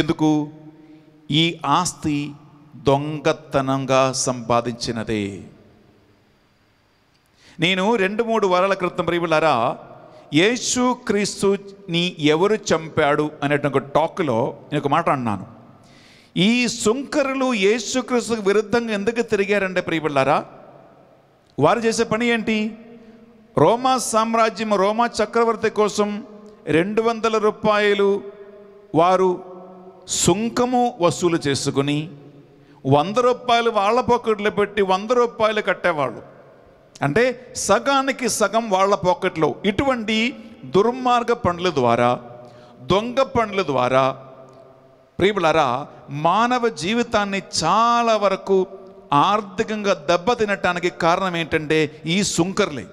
ఎందుకు ఈ ఆస్తి దొంగతనంగా సంపాదించినదే నేను రెండు మూడు వారాల క్రితం ప్రియులారా యేసు క్రీస్తుని ఎవరు చంపాడు అనేటువంటి ఒక టాక్లో నేను ఒక మాట అన్నాను ఈ సుంకరులు యేసుక్రీస్తుకు విరుద్ధంగా ఎందుకు తిరిగారంటే ప్రియపడ్డారా వారు చేసే పని ఏంటి రోమా సామ్రాజ్యం రోమా చక్రవర్తి కోసం రెండు వందల రూపాయలు వారు సుంకము వసూలు చేసుకుని వంద రూపాయలు వాళ్ళ పాకెట్లో పెట్టి వంద రూపాయలు కట్టేవాళ్ళు అంటే సగానికి సగం వాళ్ళ పాకెట్లో ఇటువంటి దుర్మార్గ పనుల ద్వారా దొంగ పనుల ద్వారా ప్రియులరా మానవ జీవితాన్ని చాలా వరకు ఆర్థికంగా దెబ్బతినటానికి కారణం ఏంటంటే ఈ సుంకర్లే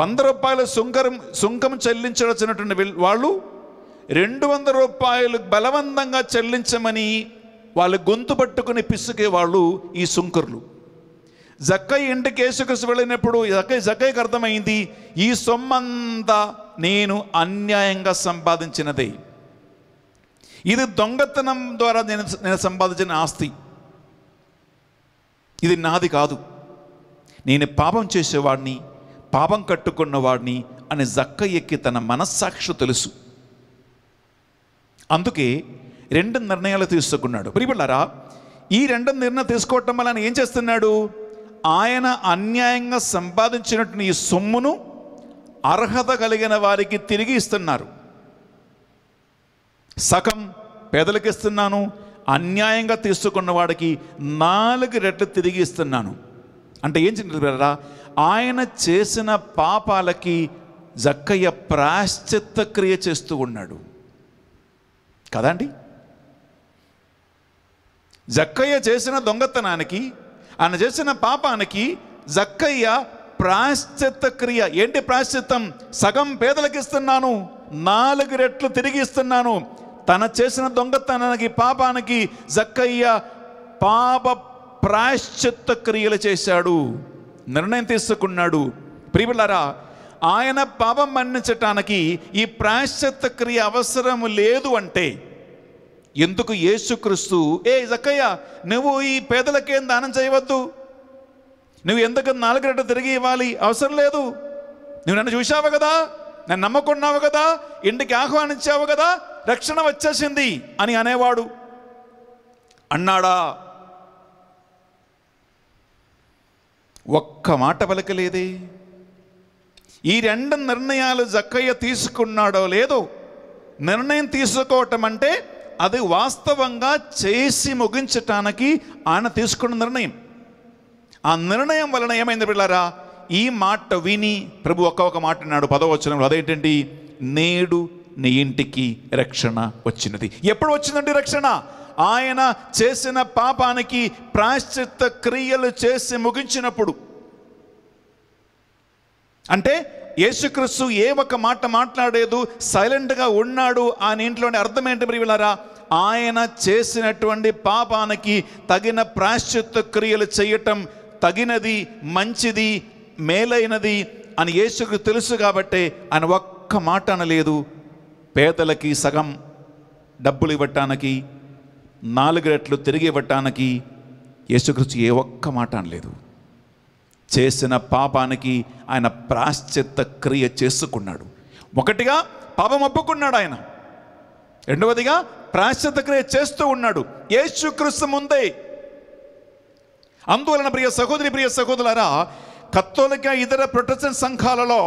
వంద రూపాయల సుంకరం సుంకం చెల్లించవలసినటువంటి వాళ్ళు రెండు వందల రూపాయలు బలవంతంగా చెల్లించమని వాళ్ళ గొంతు పట్టుకుని పిసుకే వాళ్ళు ఈ సుంకర్లు జక్కయ్య ఇంటికి యేసుకృష్ణ వెళ్ళినప్పుడు జక్కయ్య జక్కయ్యకి అర్థమైంది ఈ సొమ్మంతా నేను అన్యాయంగా సంపాదించినదే ఇది దొంగతనం ద్వారా నేను నేను సంపాదించిన ఆస్తి ఇది నాది కాదు నేను పాపం చేసేవాడిని పాపం కట్టుకున్నవాడిని అని జక్కయ్యకి తన మనస్సాక్షి తెలుసు అందుకే రెండు నిర్ణయాలు తీసుకున్నాడు ప్రియబిళ్ళారా ఈ రెండు నిర్ణయం తీసుకోవటం వల్ల ఏం చేస్తున్నాడు ఆయన అన్యాయంగా సంపాదించినటువంటి ఈ సొమ్మును అర్హత కలిగిన వారికి తిరిగి ఇస్తున్నారు సగం పేదలకు ఇస్తున్నాను అన్యాయంగా తీసుకున్న వాడికి నాలుగు రెట్లు తిరిగి ఇస్తున్నాను అంటే ఏం చెప్పారా ఆయన చేసిన పాపాలకి జక్కయ్య ప్రాశ్చిత్త క్రియ చేస్తూ ఉన్నాడు కదండి జక్కయ్య చేసిన దొంగతనానికి ఆయన చేసిన పాపానికి జక్కయ్య ప్రాశ్చిత్త క్రియ ఏంటి ప్రాశ్చిత్తం సగం పేదలకు ఇస్తున్నాను నాలుగు రెట్లు తిరిగి ఇస్తున్నాను తన చేసిన దొంగతనానికి పాపానికి జక్కయ్య పాప ప్రాశ్చిత్త క్రియలు చేశాడు నిర్ణయం తీసుకున్నాడు ప్రియులరా ఆయన పాపం మన్నించటానికి ఈ ప్రాశ్చిత్త క్రియ అవసరం లేదు అంటే ఎందుకు యేసుక్రీస్తు ఏ జక్కయ్య నువ్వు ఈ పేదలకేం దానం చేయవద్దు నువ్వు ఎందుకు నాలుగు రెట్టు తిరిగి ఇవ్వాలి అవసరం లేదు నువ్వు నన్ను చూశావు కదా నన్ను నమ్మకున్నావు కదా ఇంటికి ఆహ్వానించావు కదా రక్షణ వచ్చేసింది అని అనేవాడు అన్నాడా ఒక్క మాట పలకలేదే ఈ రెండు నిర్ణయాలు జక్కయ్య తీసుకున్నాడో లేదో నిర్ణయం తీసుకోవటం అంటే అది వాస్తవంగా చేసి ముగించటానికి ఆయన తీసుకున్న నిర్ణయం ఆ నిర్ణయం వలన ఏమైంది పిల్లారా ఈ మాట విని ప్రభు ఒక్క ఒక మాట నాడు పదవచనంలో అదేంటండి నేడు నీ ఇంటికి రక్షణ వచ్చినది ఎప్పుడు వచ్చిందండి రక్షణ ఆయన చేసిన పాపానికి ప్రాశ్చిత్త క్రియలు చేసి ముగించినప్పుడు అంటే యేసుక్రీస్తు ఏ ఒక మాట మాట్లాడేదు సైలెంట్గా ఉన్నాడు ఆయన ఇంట్లోనే అర్థం ఏంటి మరి వీళ్ళారా ఆయన చేసినటువంటి పాపానికి తగిన ప్రాశ్చిత్వ క్రియలు చేయటం తగినది మంచిది మేలైనది అని యేసుకు తెలుసు కాబట్టి ఆయన ఒక్క మాట అనలేదు పేదలకి సగం డబ్బులు ఇవ్వటానికి నాలుగు రెట్లు తిరిగి ఇవ్వటానికి యేసుకృష్ణ ఏ ఒక్క మాట అనలేదు చేసిన పాపానికి ఆయన ప్రాశ్చిత్త క్రియ చేసుకున్నాడు ఒకటిగా పాపం ఒప్పుకున్నాడు ఆయన రెండవదిగా ప్రాశ్చిత క్రియ చేస్తూ ఉన్నాడు యేసుక్రీస్తు ముందే అందువలన ప్రియ సహోదరి ప్రియ సహోదరులారా కత్తోలిక ఇతర ప్రొటెక్షన్ సంఘాలలో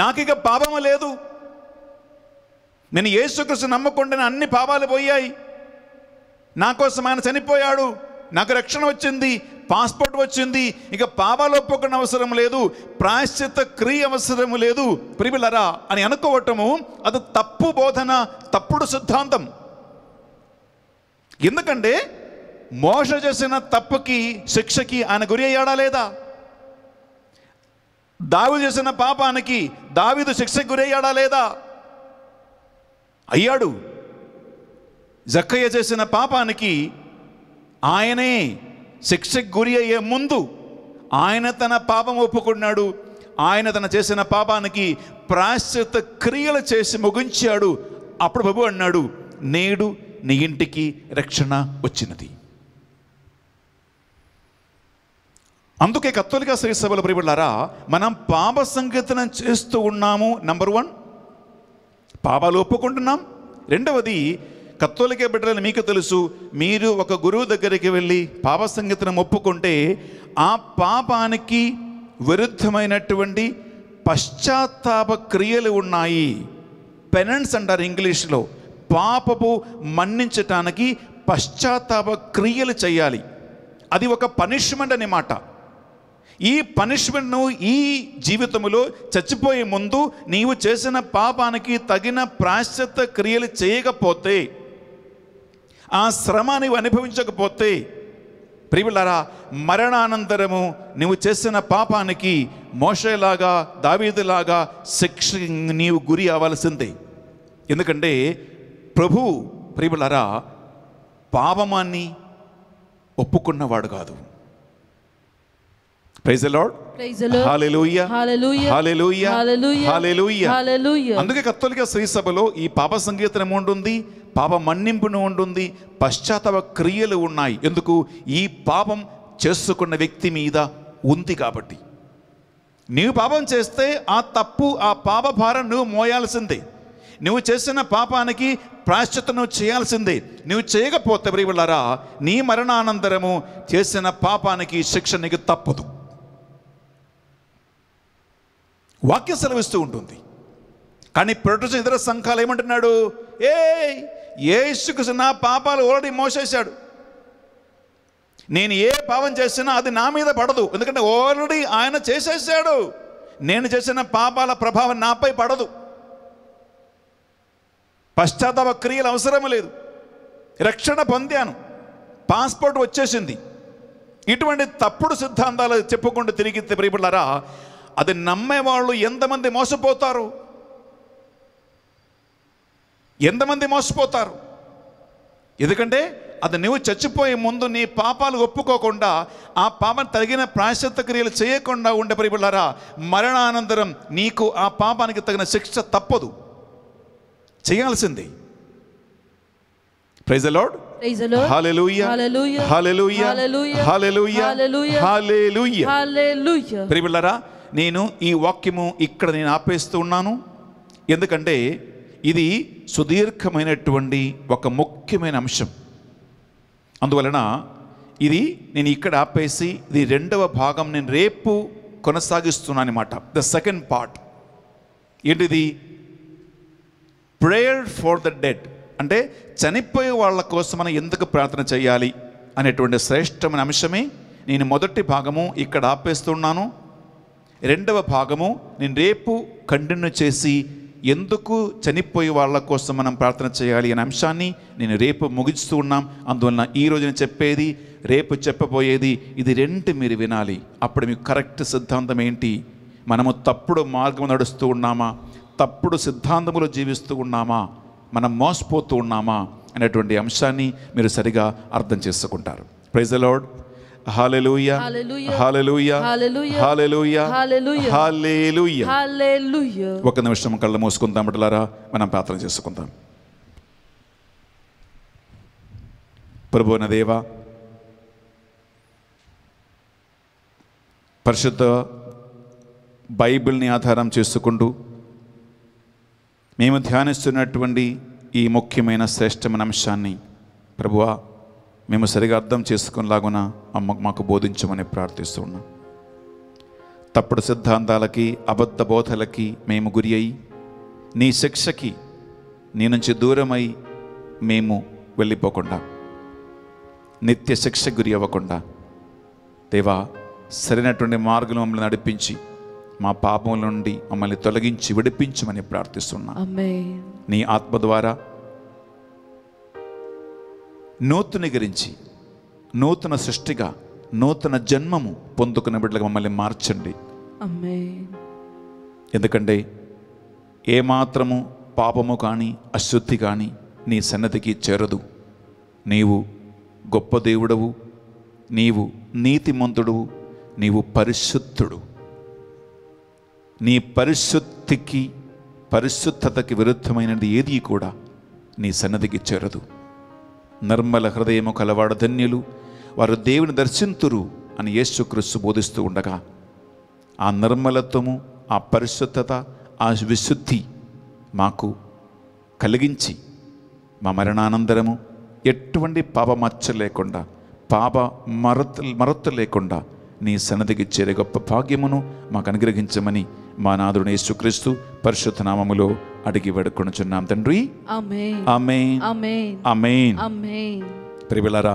నాకిక పాపము లేదు నేను యేసుకృష్ణ నమ్మకుండా అన్ని పాపాలు పోయాయి నా కోసం ఆయన చనిపోయాడు నాకు రక్షణ వచ్చింది పాస్పోర్ట్ వచ్చింది ఇక పాపాలు అవసరం లేదు ప్రాయశ్చిత్త క్రియ అవసరం లేదు ప్రిమిలరా అని అనుకోవటము అది తప్పు బోధన తప్పుడు సిద్ధాంతం ఎందుకంటే మోస చేసిన తప్పుకి శిక్షకి ఆయన గురి అయ్యాడా లేదా దావి చేసిన పాపానికి దావిదు గురి అయ్యాడా లేదా అయ్యాడు జక్కయ్య చేసిన పాపానికి ఆయనే శిక్షకు గురి అయ్యే ముందు ఆయన తన పాపం ఒప్పుకున్నాడు ఆయన తన చేసిన పాపానికి ప్రాశ్చిత క్రియలు చేసి ముగించాడు అప్పుడు ప్రభు అన్నాడు నేడు నీ ఇంటికి రక్షణ వచ్చినది అందుకే కత్తోలిక శ్రీసభల ప్రియులారా మనం పాప సంకీర్తనం చేస్తూ ఉన్నాము నంబర్ వన్ పాపాలు ఒప్పుకుంటున్నాం రెండవది కత్తోలికే బిడ్డలని మీకు తెలుసు మీరు ఒక గురువు దగ్గరికి వెళ్ళి పాప సంగతిని ఒప్పుకుంటే ఆ పాపానికి విరుద్ధమైనటువంటి పశ్చాత్తాప క్రియలు ఉన్నాయి పెనెంట్స్ అంటారు ఇంగ్లీష్లో పాపపు మన్నించటానికి పశ్చాత్తాప క్రియలు చేయాలి అది ఒక పనిష్మెంట్ అనే మాట ఈ పనిష్మెంట్ను ఈ జీవితంలో చచ్చిపోయే ముందు నీవు చేసిన పాపానికి తగిన ప్రాశ్చిత్త క్రియలు చేయకపోతే ఆ శ్రమ నీవు అనుభవించకపోతే ప్రియులరా మరణానంతరము నీవు చేసిన పాపానికి మోషేలాగా దావీదులాగా శిక్ష నీవు గురి అవ్వాల్సిందే ఎందుకంటే ప్రభు ప్రియులరా పాపమాన్ని ఒప్పుకున్నవాడు కాదు ప్రైజ్ లార్డ్ అందుకే కత్తోలిక శ్రీ సభలో ఈ పాప సంగీతం ఉంటుంది పాప మన్నింపును ఉంటుంది పశ్చాత్తాప క్రియలు ఉన్నాయి ఎందుకు ఈ పాపం చేసుకున్న వ్యక్తి మీద ఉంది కాబట్టి నీవు పాపం చేస్తే ఆ తప్పు ఆ పాప భారం నువ్వు మోయాల్సిందే నువ్వు చేసిన పాపానికి ప్రాశ్చిత్యం నువ్వు చేయాల్సిందే నువ్వు చేయకపోతే బ్రీవులారా నీ మరణానంతరము చేసిన పాపానికి శిక్ష నీకు తప్పదు వాక్యం సెలవిస్తూ ఉంటుంది కానీ ప్రొటెస్ట్ ఇతర సంఘాలు ఏమంటున్నాడు ఏ ఏసుకు నా పాపాలు ఓల్రెడీ మోసేశాడు నేను ఏ పాపం చేసినా అది నా మీద పడదు ఎందుకంటే ఆల్రెడీ ఆయన చేసేసాడు నేను చేసిన పాపాల ప్రభావం నాపై పడదు పశ్చాత్తాప క్రియలు అవసరం లేదు రక్షణ పొందాను పాస్పోర్ట్ వచ్చేసింది ఇటువంటి తప్పుడు సిద్ధాంతాలు చెప్పుకుంటూ తిరిగి ప్రియపడారా అది నమ్మేవాళ్ళు ఎంతమంది మోసపోతారు ఎంతమంది మోసపోతారు ఎందుకంటే అది నువ్వు చచ్చిపోయే ముందు నీ పాపాలు ఒప్పుకోకుండా ఆ పాపం తగిన ప్రాశ్చిత్త క్రియలు చేయకుండా ఉండే పరిబిళ్ళారా మరణానంతరం నీకు ఆ పాపానికి తగిన శిక్ష తప్పదు చేయాల్సింది ప్రైజ్ లార్డ్ ప్రైజ్ నేను ఈ వాక్యము ఇక్కడ నేను ఆపేస్తూ ఉన్నాను ఎందుకంటే ఇది సుదీర్ఘమైనటువంటి ఒక ముఖ్యమైన అంశం అందువలన ఇది నేను ఇక్కడ ఆపేసి ఇది రెండవ భాగం నేను రేపు కొనసాగిస్తున్నాను అనమాట ద సెకండ్ పార్ట్ ఏంటిది ప్రేయర్ ఫర్ ద డెడ్ అంటే చనిపోయే వాళ్ళ కోసం మనం ఎందుకు ప్రార్థన చేయాలి అనేటువంటి శ్రేష్టమైన అంశమే నేను మొదటి భాగము ఇక్కడ ఆపేస్తున్నాను రెండవ భాగము నేను రేపు కంటిన్యూ చేసి ఎందుకు చనిపోయే వాళ్ళ కోసం మనం ప్రార్థన చేయాలి అనే అంశాన్ని నేను రేపు ముగిస్తూ ఉన్నాం అందువలన ఈ రోజున చెప్పేది రేపు చెప్పబోయేది ఇది రెండు మీరు వినాలి అప్పుడు మీకు కరెక్ట్ సిద్ధాంతం ఏంటి మనము తప్పుడు మార్గం నడుస్తూ ఉన్నామా తప్పుడు సిద్ధాంతములు జీవిస్తూ ఉన్నామా మనం మోసపోతూ ఉన్నామా అనేటువంటి అంశాన్ని మీరు సరిగా అర్థం చేసుకుంటారు praise Lord hallelujah hallelujah hallelujah hallelujah ఒక నిమిషం కళ్ళు మూసుకుందాం బిడ్డలారా మనం ప్రార్థన చేసుకుందాం ప్రభువన దేవ పరిశుద్ధ బైబిల్ని ఆధారం చేసుకుంటూ మేము ధ్యానిస్తున్నటువంటి ఈ ముఖ్యమైన శ్రేష్టమైన అంశాన్ని ప్రభువా మేము సరిగా అర్థం చేసుకునేలాగున అమ్మ మాకు బోధించమని ప్రార్థిస్తున్నాం తప్పుడు సిద్ధాంతాలకి అబద్ధ బోధలకి మేము గురి అయి నీ శిక్షకి నీ నుంచి దూరమై మేము వెళ్ళిపోకుండా నిత్య శిక్ష గురి అవ్వకుండా దేవా సరైనటువంటి మార్గం మమ్మల్ని నడిపించి మా పాపం నుండి మమ్మల్ని తొలగించి విడిపించమని ప్రార్థిస్తున్నా నీ ఆత్మ ద్వారా నూతుని గురించి నూతన సృష్టిగా నూతన జన్మము పొందుకున్న బిడ్డలకు మమ్మల్ని మార్చండి ఎందుకంటే ఏమాత్రము పాపము కానీ అశుద్ధి కానీ నీ సన్నతికి చేరదు నీవు గొప్ప దేవుడవు నీవు నీతిమంతుడు నీవు పరిశుద్ధుడు నీ పరిశుద్ధికి పరిశుద్ధతకి విరుద్ధమైనది ఏది కూడా నీ సన్నదికి చేరదు నిర్మల హృదయము కలవాడు ధన్యులు వారు దేవుని దర్శింతురు అని యేసుక్రీస్తు బోధిస్తూ ఉండగా ఆ నిర్మలత్వము ఆ పరిశుద్ధత ఆ విశుద్ధి మాకు కలిగించి మా మరణానంతరము ఎటువంటి పాపమచ్చ లేకుండా పాప మరత్ మరత్తు లేకుండా నీ సన్నతికి చేరే గొప్ప భాగ్యమును మాకు అనుగ్రహించమని మా నాదుడు యేసుక్రీస్తు పరిశుద్ధ నామములో అడిగి వేడుకొనుచున్నాం తండ్రి ప్రిబిలరా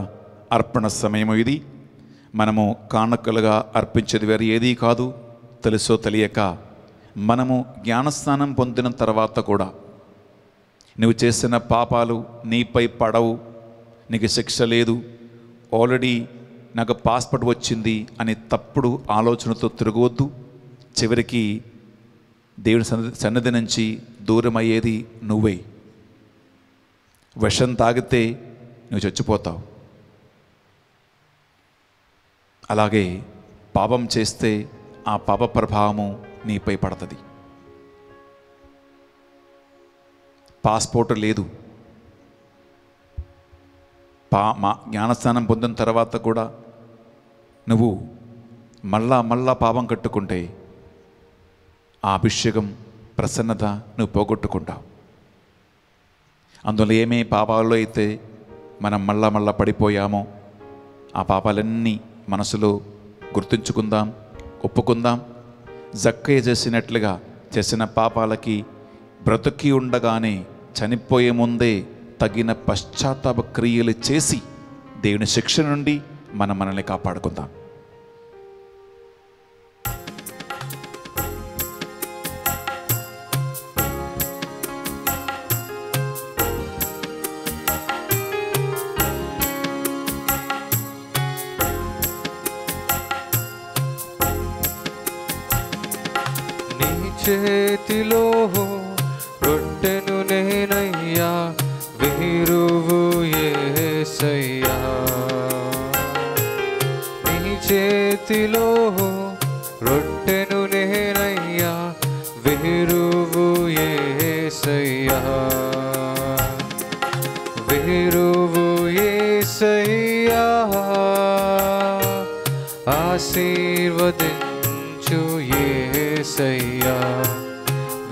అర్పణ సమయము ఇది మనము కానుకలుగా అర్పించేది వేరు ఏదీ కాదు తెలుసో తెలియక మనము జ్ఞానస్నానం పొందిన తర్వాత కూడా నువ్వు చేసిన పాపాలు నీపై పడవు నీకు శిక్ష లేదు ఆల్రెడీ నాకు పాస్పోర్ట్ వచ్చింది అనే తప్పుడు ఆలోచనతో తిరగవద్దు చివరికి దేవుని సన్నది నుంచి దూరం అయ్యేది నువ్వే విషం తాగితే నువ్వు చచ్చిపోతావు అలాగే పాపం చేస్తే ఆ పాప ప్రభావము నీపై పడుతుంది పాస్పోర్ట్ లేదు పా మా జ్ఞానస్నానం పొందిన తర్వాత కూడా నువ్వు మళ్ళా మళ్ళా పాపం కట్టుకుంటే ఆ అభిషేకం ప్రసన్నత నువ్వు పోగొట్టుకుంటావు అందులో ఏమే పాపాల్లో అయితే మనం మళ్ళా మళ్ళా పడిపోయామో ఆ పాపాలన్నీ మనసులో గుర్తుంచుకుందాం ఒప్పుకుందాం జక్కయ్య చేసినట్లుగా చేసిన పాపాలకి బ్రతుకి ఉండగానే చనిపోయే ముందే తగిన పశ్చాత్తాప క్రియలు చేసి దేవుని శిక్ష నుండి మనం మనల్ని కాపాడుకుందాం చేతిలో రొట్టెను నేనయ్యా ఏ సై స్థితిలో రొట్టెను నేనయ్యా వెరువు ఏసయ్యా వెరువు ఏసయ్యా ఆశీర్వదించు ఏసయ్యా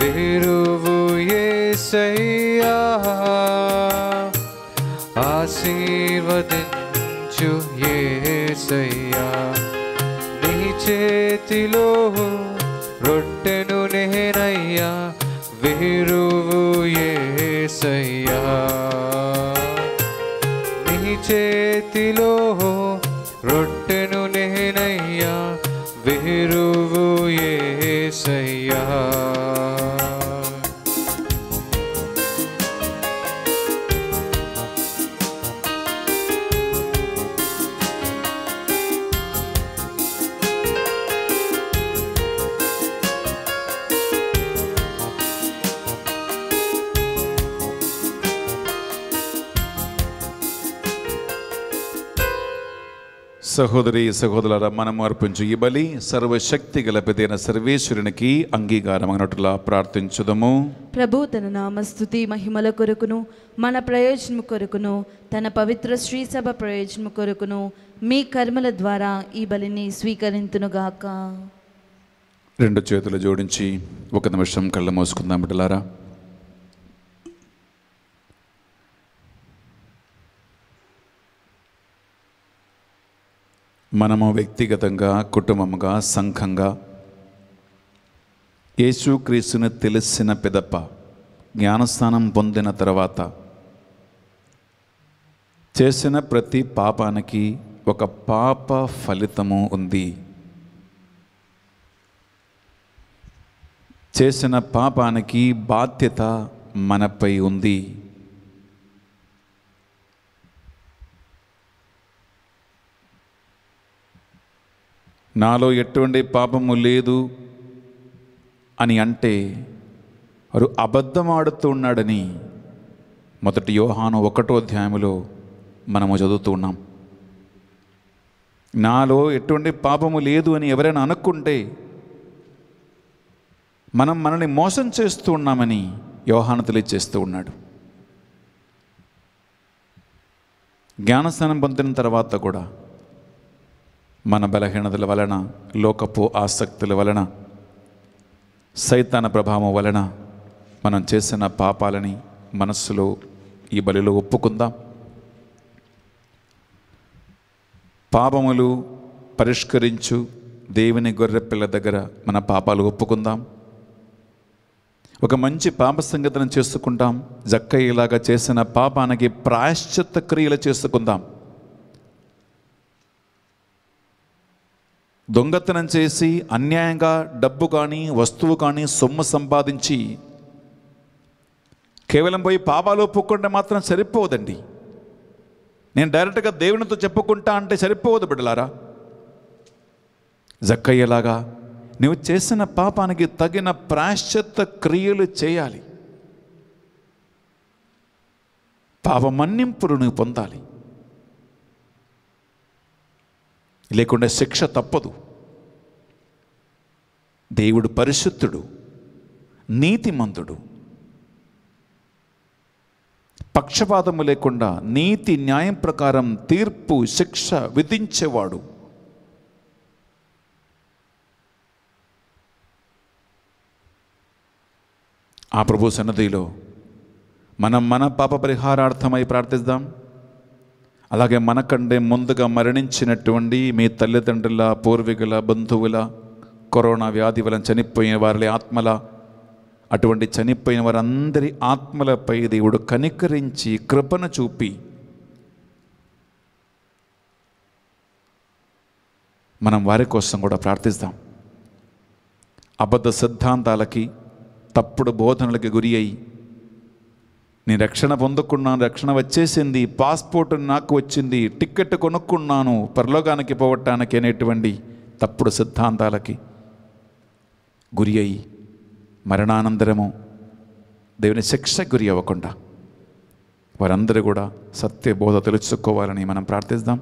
వెరువు ఏసయ్యా ఆశీర్వదించు ఏసయ్యా చేతిలో రొట్టెను నేనయ్యా వేరువు ఏసయ్యా నీ చేతిలో రొట్టె సహోదరి సహోదరులారా మనము అర్పించు ఈ బలి సర్వశక్తి గలపదైన సర్వేశ్వరునికి అంగీకారమైనట్లా ప్రార్థించుదము ప్రభు తన నామస్థుతి మహిమల కొరకును మన ప్రయోజనము కొరకును తన పవిత్ర శ్రీసభ ప్రయోజనము కొరకును మీ కర్మల ద్వారా ఈ బలిని స్వీకరింతునుగాక రెండు చేతులు జోడించి ఒక నిమిషం కళ్ళ మోసుకుందాం బిడ్డలారా మనము వ్యక్తిగతంగా కుటుంబంగా సంఘంగా యేసుక్రీస్తుని తెలిసిన పిదప జ్ఞానస్థానం పొందిన తర్వాత చేసిన ప్రతి పాపానికి ఒక పాప ఫలితము ఉంది చేసిన పాపానికి బాధ్యత మనపై ఉంది నాలో ఎటువంటి పాపము లేదు అని అంటే వారు అబద్ధం ఆడుతూ ఉన్నాడని మొదటి యోహాను ఒకటో అధ్యాయంలో మనము చదువుతూ ఉన్నాం నాలో ఎటువంటి పాపము లేదు అని ఎవరైనా అనుకుంటే మనం మనల్ని మోసం చేస్తూ ఉన్నామని యోహాను తెలియజేస్తూ ఉన్నాడు జ్ఞానస్నానం పొందిన తర్వాత కూడా మన బలహీనతల వలన లోకపు ఆసక్తుల వలన సైతాన ప్రభావం వలన మనం చేసిన పాపాలని మనస్సులో ఈ బలిలో ఒప్పుకుందాం పాపములు పరిష్కరించు దేవుని గొర్రె పిల్ల దగ్గర మన పాపాలు ఒప్పుకుందాం ఒక మంచి పాప సంగతను చేసుకుంటాం జక్కయ్యేలాగా చేసిన పాపానికి ప్రాయశ్చిత్త క్రియలు చేసుకుందాం దొంగతనం చేసి అన్యాయంగా డబ్బు కానీ వస్తువు కానీ సొమ్ము సంపాదించి కేవలం పోయి పాపాలు ఒప్పుకుంటే మాత్రం సరిపోదండి నేను డైరెక్ట్గా దేవునితో చెప్పుకుంటా అంటే సరిపోదు బిడ్డలారా జక్కయ్యేలాగా నువ్వు చేసిన పాపానికి తగిన ప్రాశ్చత్త క్రియలు చేయాలి మన్నింపులు నువ్వు పొందాలి లేకుండా శిక్ష తప్పదు దేవుడు పరిశుద్ధుడు నీతిమంతుడు పక్షపాతము లేకుండా నీతి న్యాయం ప్రకారం తీర్పు శిక్ష విధించేవాడు ఆ ప్రభు సన్నదిలో మనం మన పాప పరిహారార్థమై ప్రార్థిద్దాం అలాగే మనకంటే ముందుగా మరణించినటువంటి మీ తల్లిదండ్రుల పూర్వీకుల బంధువుల కరోనా వ్యాధి వలన చనిపోయిన వారి ఆత్మల అటువంటి చనిపోయిన వారందరి ఆత్మలపై దేవుడు కనికరించి కృపణ చూపి మనం వారి కోసం కూడా ప్రార్థిస్తాం అబద్ధ సిద్ధాంతాలకి తప్పుడు బోధనలకి గురి నేను రక్షణ పొందుకున్నాను రక్షణ వచ్చేసింది పాస్పోర్ట్ నాకు వచ్చింది టిక్కెట్ కొనుక్కున్నాను పరలోకానికి పోవటానికి అనేటువంటి తప్పుడు సిద్ధాంతాలకి గురి అయి మరణానంతరము దేవుని శిక్ష గురి అవ్వకుండా వారందరూ కూడా సత్యబోధ తెలుసుకోవాలని మనం ప్రార్థిస్తాం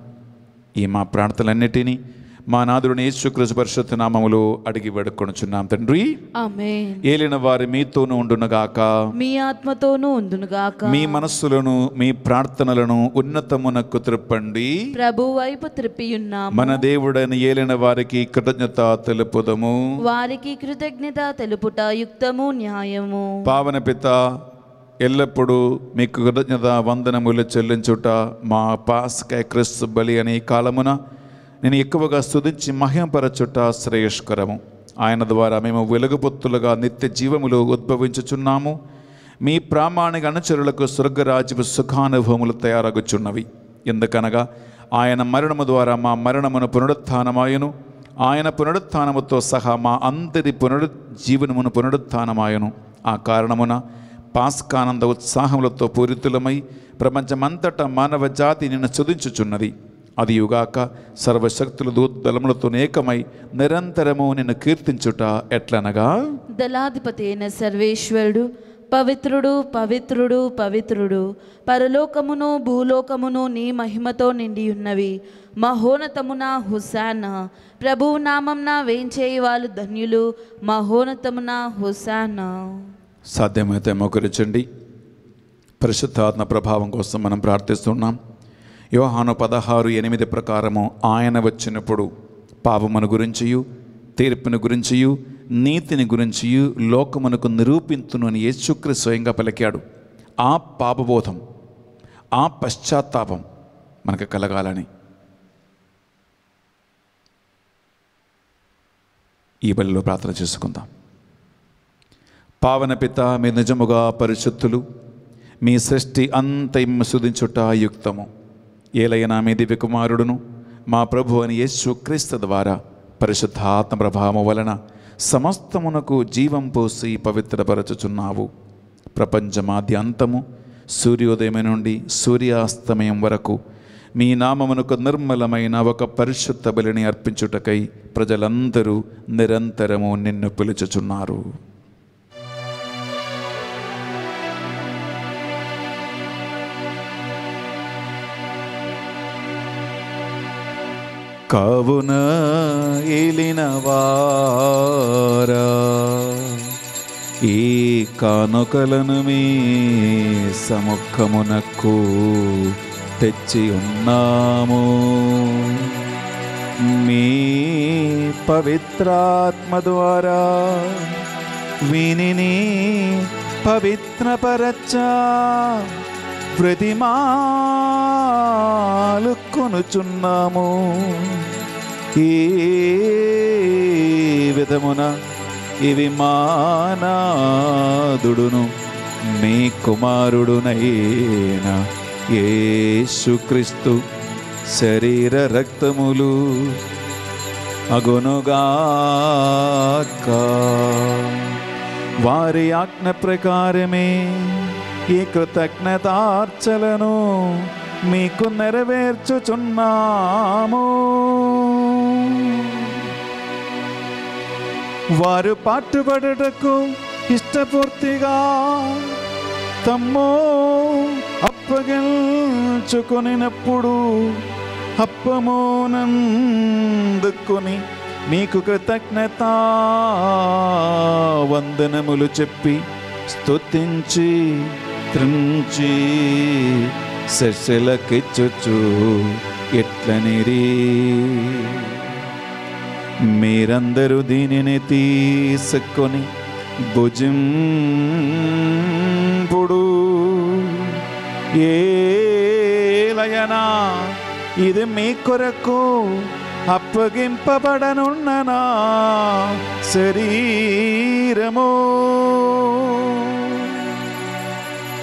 ఈ మా ప్రార్థనలన్నిటినీ మా నాదుడిని యేసుక్రీస్తు పరిషత్ నామములు అడిగి వేడుకొనుచున్నాం తండ్రి ఏలిన వారి మీతోను ఉండునుగాక మీ ఆత్మతోనూ ఉండునుగాక మీ మనస్సులను మీ ప్రార్థనలను ఉన్నతమునకు త్రిప్పండి ప్రభు వైపు త్రిప్పి మన దేవుడని ఏలిన వారికి కృతజ్ఞత తెలుపుదము వారికి కృతజ్ఞత తెలుపుట యుక్తము న్యాయము పావన పిత ఎల్లప్పుడూ మీకు కృతజ్ఞత వందనములు చెల్లించుట మా పాస్కాయ క్రిస్తు బలి అనే కాలమున నేను ఎక్కువగా స్థుతించి మహింపరచుట శ్రేయస్కరము ఆయన ద్వారా మేము వెలుగుపొత్తులుగా నిత్య జీవములు ఉద్భవించుచున్నాము మీ ప్రామాణిక అనుచరులకు స్వర్గరాజ్యపు సుఖానుభవములు తయారగుచున్నవి ఎందుకనగా ఆయన మరణము ద్వారా మా మరణమును పునరుత్థానమాయను ఆయన పునరుత్థానముతో సహా మా అందరి జీవనమును పునరుత్థానమాయను ఆ కారణమున పాస్కానంద ఉత్సాహములతో పూరితులమై ప్రపంచమంతటా మానవ జాతి నిన్ను చుదించుచున్నది అది యుగాక సర్వశక్తుల దూద్దలములతో ఏకమై నిరంతరము నిన్ను కీర్తించుట ఎట్లనగా దళాధిపతి అయిన సర్వేశ్వరుడు పవిత్రుడు పవిత్రుడు పవిత్రుడు పరలోకమును భూలోకమును నీ మహిమతో నిండి ఉన్నవి మహోనతమున హుసాన ప్రభువు నామంన వేయించేయి వాళ్ళు ధన్యులు మహోనతమున హుసాన సాధ్యమైతే మొకరించండి పరిశుద్ధాత్మ ప్రభావం కోసం మనం ప్రార్థిస్తున్నాం యోహాను పదహారు ఎనిమిది ప్రకారము ఆయన వచ్చినప్పుడు పాపమును గురించియు తీర్పును గురించియు నీతిని గురించియు లోకమునకు నిరూపింతును అని యేసుక్రి స్వయంగా పలికాడు ఆ పాపబోధం ఆ పశ్చాత్తాపం మనకు కలగాలని ఈ బలిలో ప్రార్థన చేసుకుందాం పావన పిత మీ నిజముగా పరిశుద్ధులు మీ సృష్టి అంతయం శుధించుట యుక్తము ఏలైనా మీ దివ్య కుమారుడును మా ప్రభు అని యేసుక్రీస్తు ద్వారా పరిశుద్ధాత్మ ప్రభావము వలన సమస్తమునకు జీవం పోసి పవిత్రపరచుచున్నావు ప్రపంచమాద్యాంతము సూర్యోదయం నుండి సూర్యాస్తమయం వరకు మీ నామమునకు నిర్మలమైన ఒక పరిశుద్ధ బలిని అర్పించుటకై ప్రజలందరూ నిరంతరము నిన్ను పిలుచుచున్నారు కావున వారా ఈ కానుకలను మీ సముఖమునకు తెచ్చి ఉన్నాము మీ పవిత్రాత్మ ద్వారా వినిని పవిత్రపరచా ప్రతిమాలు కొనుచున్నాము ఈ విధమున ఇవి మానాదుడును మీ కుమారుడునైనా ఏసుక్రీస్తు శరీర రక్తములు అగునుగా వారి ఆజ్ఞ ప్రకారమే ఈ కృతజ్ఞతార్చలను మీకు నెరవేర్చుచున్నాము వారు పాటుపడటకు ఇష్టపూర్తిగా తమ్ము అప్పగించుకొనినప్పుడు అప్పమోనందుకుని మీకు కృతజ్ఞత వందనములు చెప్పి స్తుతించి త్రుంచి సెలకిచ్చుచు ఎట్లనిరి మీరందరూ దీనిని తీసుకొని భుజం పుడు ఏలయనా ఇది మీ కొరకు అప్పగింపబడనున్ననా శరీరము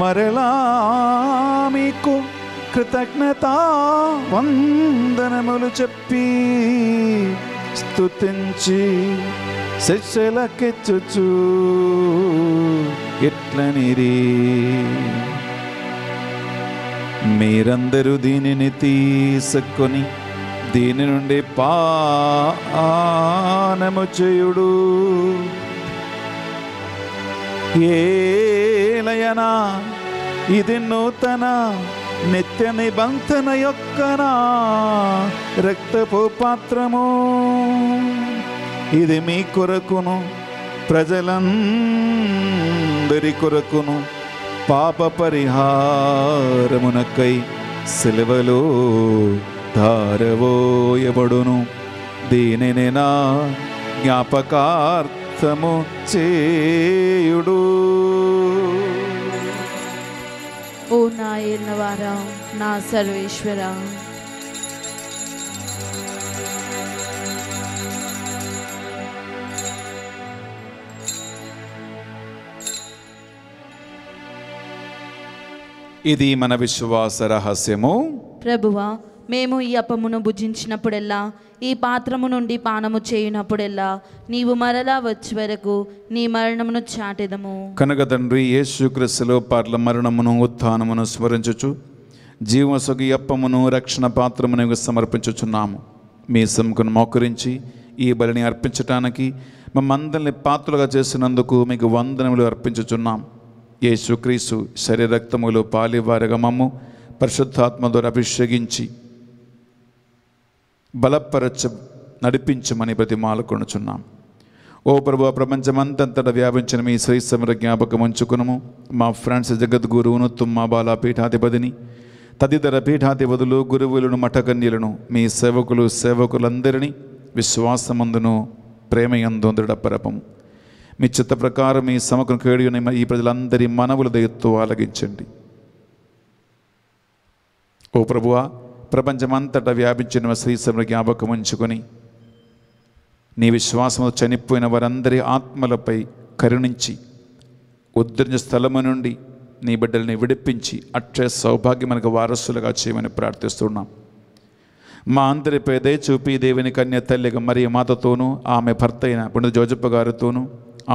మరలా మీకు కృతజ్ఞత వందనములు చెప్పి స్తుతించి శిష్యులకెచ్చుచు ఇట్లనిరి మీరందరూ దీనిని తీసుకొని దీని నుండి పానము చేయుడు ఏలయనా ఇది నూతన నిత్య నిబంధన యొక్క రక్తపు పాత్రము ఇది మీ కొరకును ప్రజలందరి కొరకును పాప పరిహారమునకై సిలువలో ధారవోయబడును దీనిని నా జ్ఞాపకార్థ చిత్తము చేయుడు ఓ నా ఏళ్ళవారా నా సర్వేశ్వర ఇది మన విశ్వాస రహస్యము ప్రభువా మేము ఈ అప్పమును భుజించినప్పుడెల్లా ఈ పాత్రము నుండి పానము చేయునప్పుడెల్లా నీవు మరలా వచ్చే వరకు నీ మరణమును చాటెదము కనుక తండ్రి యేసుక్రీస్తులో పార్ల మరణమును ఉత్థానమును స్మరించుచు జీవసుగి అప్పమును రక్షణ పాత్రమును సమర్పించుచున్నాము మీ సముఖను మోకరించి ఈ బలిని అర్పించటానికి మమ్మందరిని పాత్రలుగా చేసినందుకు మీకు వందనములు అర్పించుచున్నాం యేసుక్రీసు శరీరక్తములు పాలివారగమము పరిశుద్ధాత్మ ద్వారా అభిషేకించి బలపరచ నడిపించమని ప్రతి మాలకొనుచున్నాం ఓ ప్రభు ప్రపంచమంతంతటా వ్యాపించిన మీ శ్రీ సమర జ్ఞాపకం ఉంచుకును మా ఫ్రెండ్స్ జగద్గురువును తుమ్మా బాల పీఠాధిపతిని తదితర పీఠాధిపతులు గురువులను మఠకన్యలను మీ సేవకులు సేవకులందరినీ విశ్వాసమందును ప్రేమయందు దృఢపరపము మీ చిత్త ప్రకారం మీ సమగ్ర కేడియుని ఈ ప్రజలందరి మనవుల దయతో ఆలగించండి ఓ ప్రభువా ప్రపంచమంతటా వ్యాపించిన శ్రీశ్రమ జ్ఞాపకం ఉంచుకొని నీ విశ్వాసంలో చనిపోయిన వారందరి ఆత్మలపై కరుణించి ఉద్ధరించ స్థలము నుండి నీ బిడ్డల్ని విడిపించి అక్షయ సౌభాగ్యం మనకు వారసులుగా చేయమని ప్రార్థిస్తున్నాం మా అందరిపై దయ చూపి దేవుని కన్య తల్లిగా మరియు మాతతోనూ ఆమె భర్త అయిన పండు జోజప్ప గారితోనూ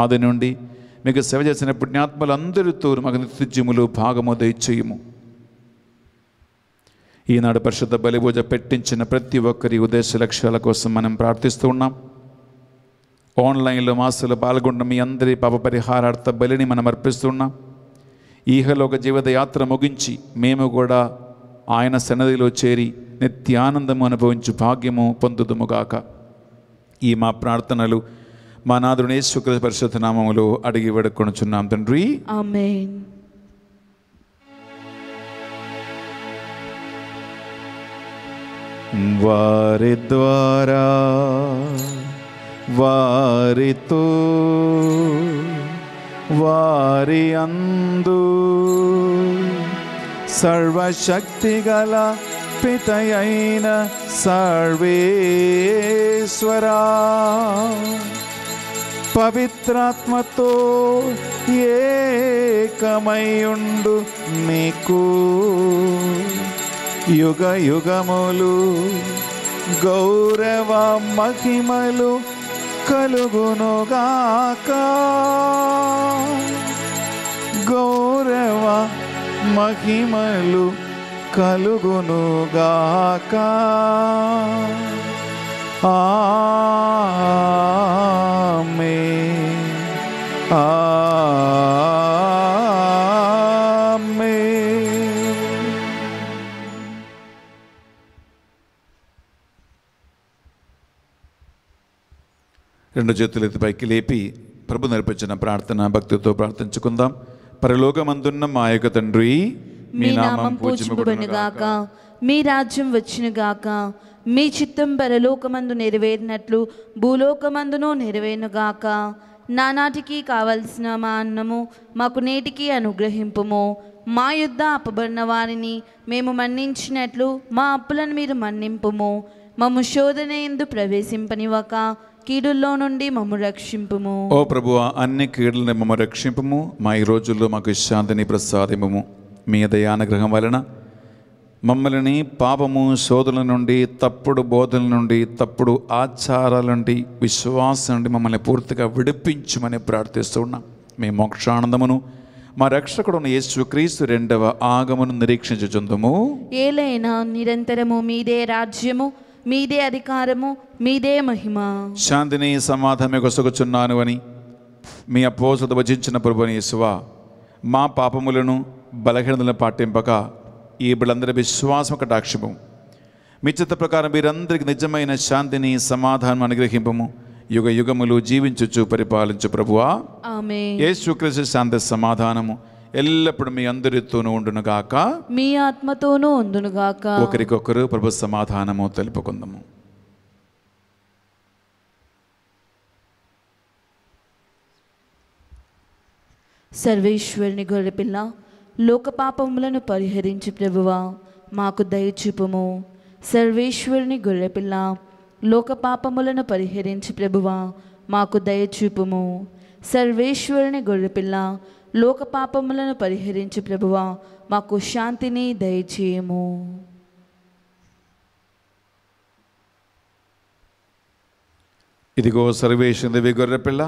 ఆది నుండి మీకు సేవ చేసిన పుణ్యాత్మలందరితో మాకు నిత్యజ్యములు భాగము దయచేయము ఈనాడు పరిశుద్ధ బలిపూజ పెట్టించిన ప్రతి ఒక్కరి ఉద్దేశ లక్ష్యాల కోసం మనం ప్రార్థిస్తూ ఉన్నాం ఆన్లైన్లో మాసులు పాల్గొన్న మీ అందరి పాప పరిహారార్థ బలిని మనం అర్పిస్తున్నాం ఈహలోక జీవిత యాత్ర ముగించి మేము కూడా ఆయన సన్నదిలో చేరి నిత్యానందము అనుభవించు భాగ్యము పొందుదుముగాక ఈ మా ప్రార్థనలు మా నాదునేశ్వర పరిశుద్ధ నామములో అడిగి వేడుకొనుచున్నాం తండ్రి వారి ద్వారా వారితో వారి అందు సర్వశక్తిగల పితయైన సర్వేశ్వరా పవిత్రాత్మతో ఉండు నీకు యుగ యుగములు గౌరవ మహిమలు కలుగునుగాక గౌరవ మహిమలు కలుగునుగాక రెండు చేతులు ఎత్తి పైకి లేపి ప్రభు నేర్పించిన ప్రార్థన భక్తితో ప్రార్థించుకుందాం పరలోకమందున్న మా యొక్క తండ్రి మీ నామం పూజింపబడునుగాక మీ రాజ్యం వచ్చిన గాక మీ చిత్తం పరలోకమందు నెరవేరినట్లు భూలోకమందును నెరవేరునుగాక నానాటికి కావలసిన మా అన్నము మాకు నేటికి అనుగ్రహింపుము మా యుద్ధ అప్పబడిన వారిని మేము మన్నించినట్లు మా అప్పులను మీరు మన్నింపుము మమ్ము శోధన ఎందు ప్రవేశింపనివ్వక కీడుల్లో నుండి మమ్ము రక్షింపుము ఓ ప్రభు అన్ని కీడుల నుండి మమ్మ రక్షింపుము మా ఈ రోజుల్లో మాకు శాంతిని ప్రసాదింపము మీ దయానుగ్రహం వలన మమ్మల్ని పాపము శోధుల నుండి తప్పుడు బోధల నుండి తప్పుడు ఆచారాల నుండి విశ్వాసం నుండి మమ్మల్ని పూర్తిగా విడిపించమని ప్రార్థిస్తూ ఉన్నాం మీ మోక్షానందమును మా యేసు యేసుక్రీస్తు రెండవ ఆగమును నిరీక్షించుచుందము ఏలైనా నిరంతరము మీదే రాజ్యము మీదే అధికారము మీదే మహిమ శాంతిని సమాధానమే కొసగుచున్నాను అని మీ అపోసత వచించిన ప్రభుని యశువ మా పాపములను బలహీనతలను పాటింపక ఈ బిళ్ళందరి విశ్వాసం కటాక్షము మీ చిత్త ప్రకారం మీరందరికీ నిజమైన శాంతిని సమాధానం అనుగ్రహింపము యుగ యుగములు జీవించుచు పరిపాలించు ప్రభువా యేసుక్రీస్తు శాంతి సమాధానము ఎల్లప్పుడు మీ అందరితోనూ ఉండునుగాక మీ ఆత్మతోనూ ఉండునుగాక ఒకరికొకరు ప్రభు సమాధానము తెలుపుకుందాము సర్వేశ్వరుని గొర్రెపిల్ల లోక పాపములను పరిహరించి ప్రభువా మాకు దయచూపము సర్వేశ్వరుని గొర్రెపిల్ల లోక పాపములను పరిహరించి ప్రభువా మాకు దయచూపము సర్వేశ్వరుని గొర్రెపిల్ల లోక పాపములను పరిహరించి ప్రభువా మాకు శాంతిని దయచేయము ఇదిగో సర్వేషన్ దేవి గొర్రెపిల్ల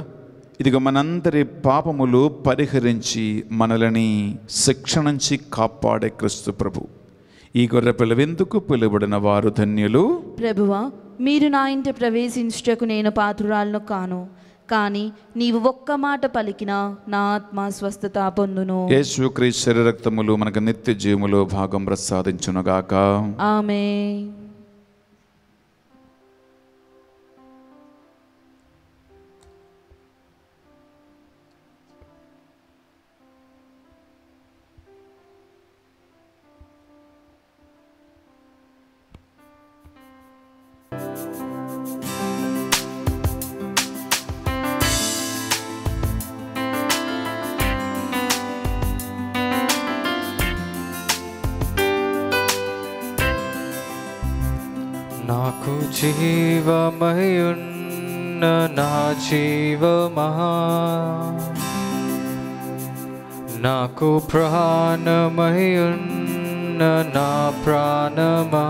ఇదిగో మనందరి పాపములు పరిహరించి మనలని శిక్ష నుంచి కాపాడే క్రిస్తు ప్రభు ఈ గొర్రె పిల్లవెందుకు పిలువడిన వారు ధన్యులు ప్రభువా మీరు నా ఇంటి ప్రవేశించుటకు నేను పాత్రురాలను కాను కానీ నీవు ఒక్క మాట పలికినా నా ఆత్మ స్వస్థత పొందును యేసు శరీరక్తములు మనకు నిత్య జీవములో భాగం ప్రసాదించునుగాక ఆమె జీవమయున్న నా జీవమా నాకు ప్రాణమయున్న నా ప్రాణమా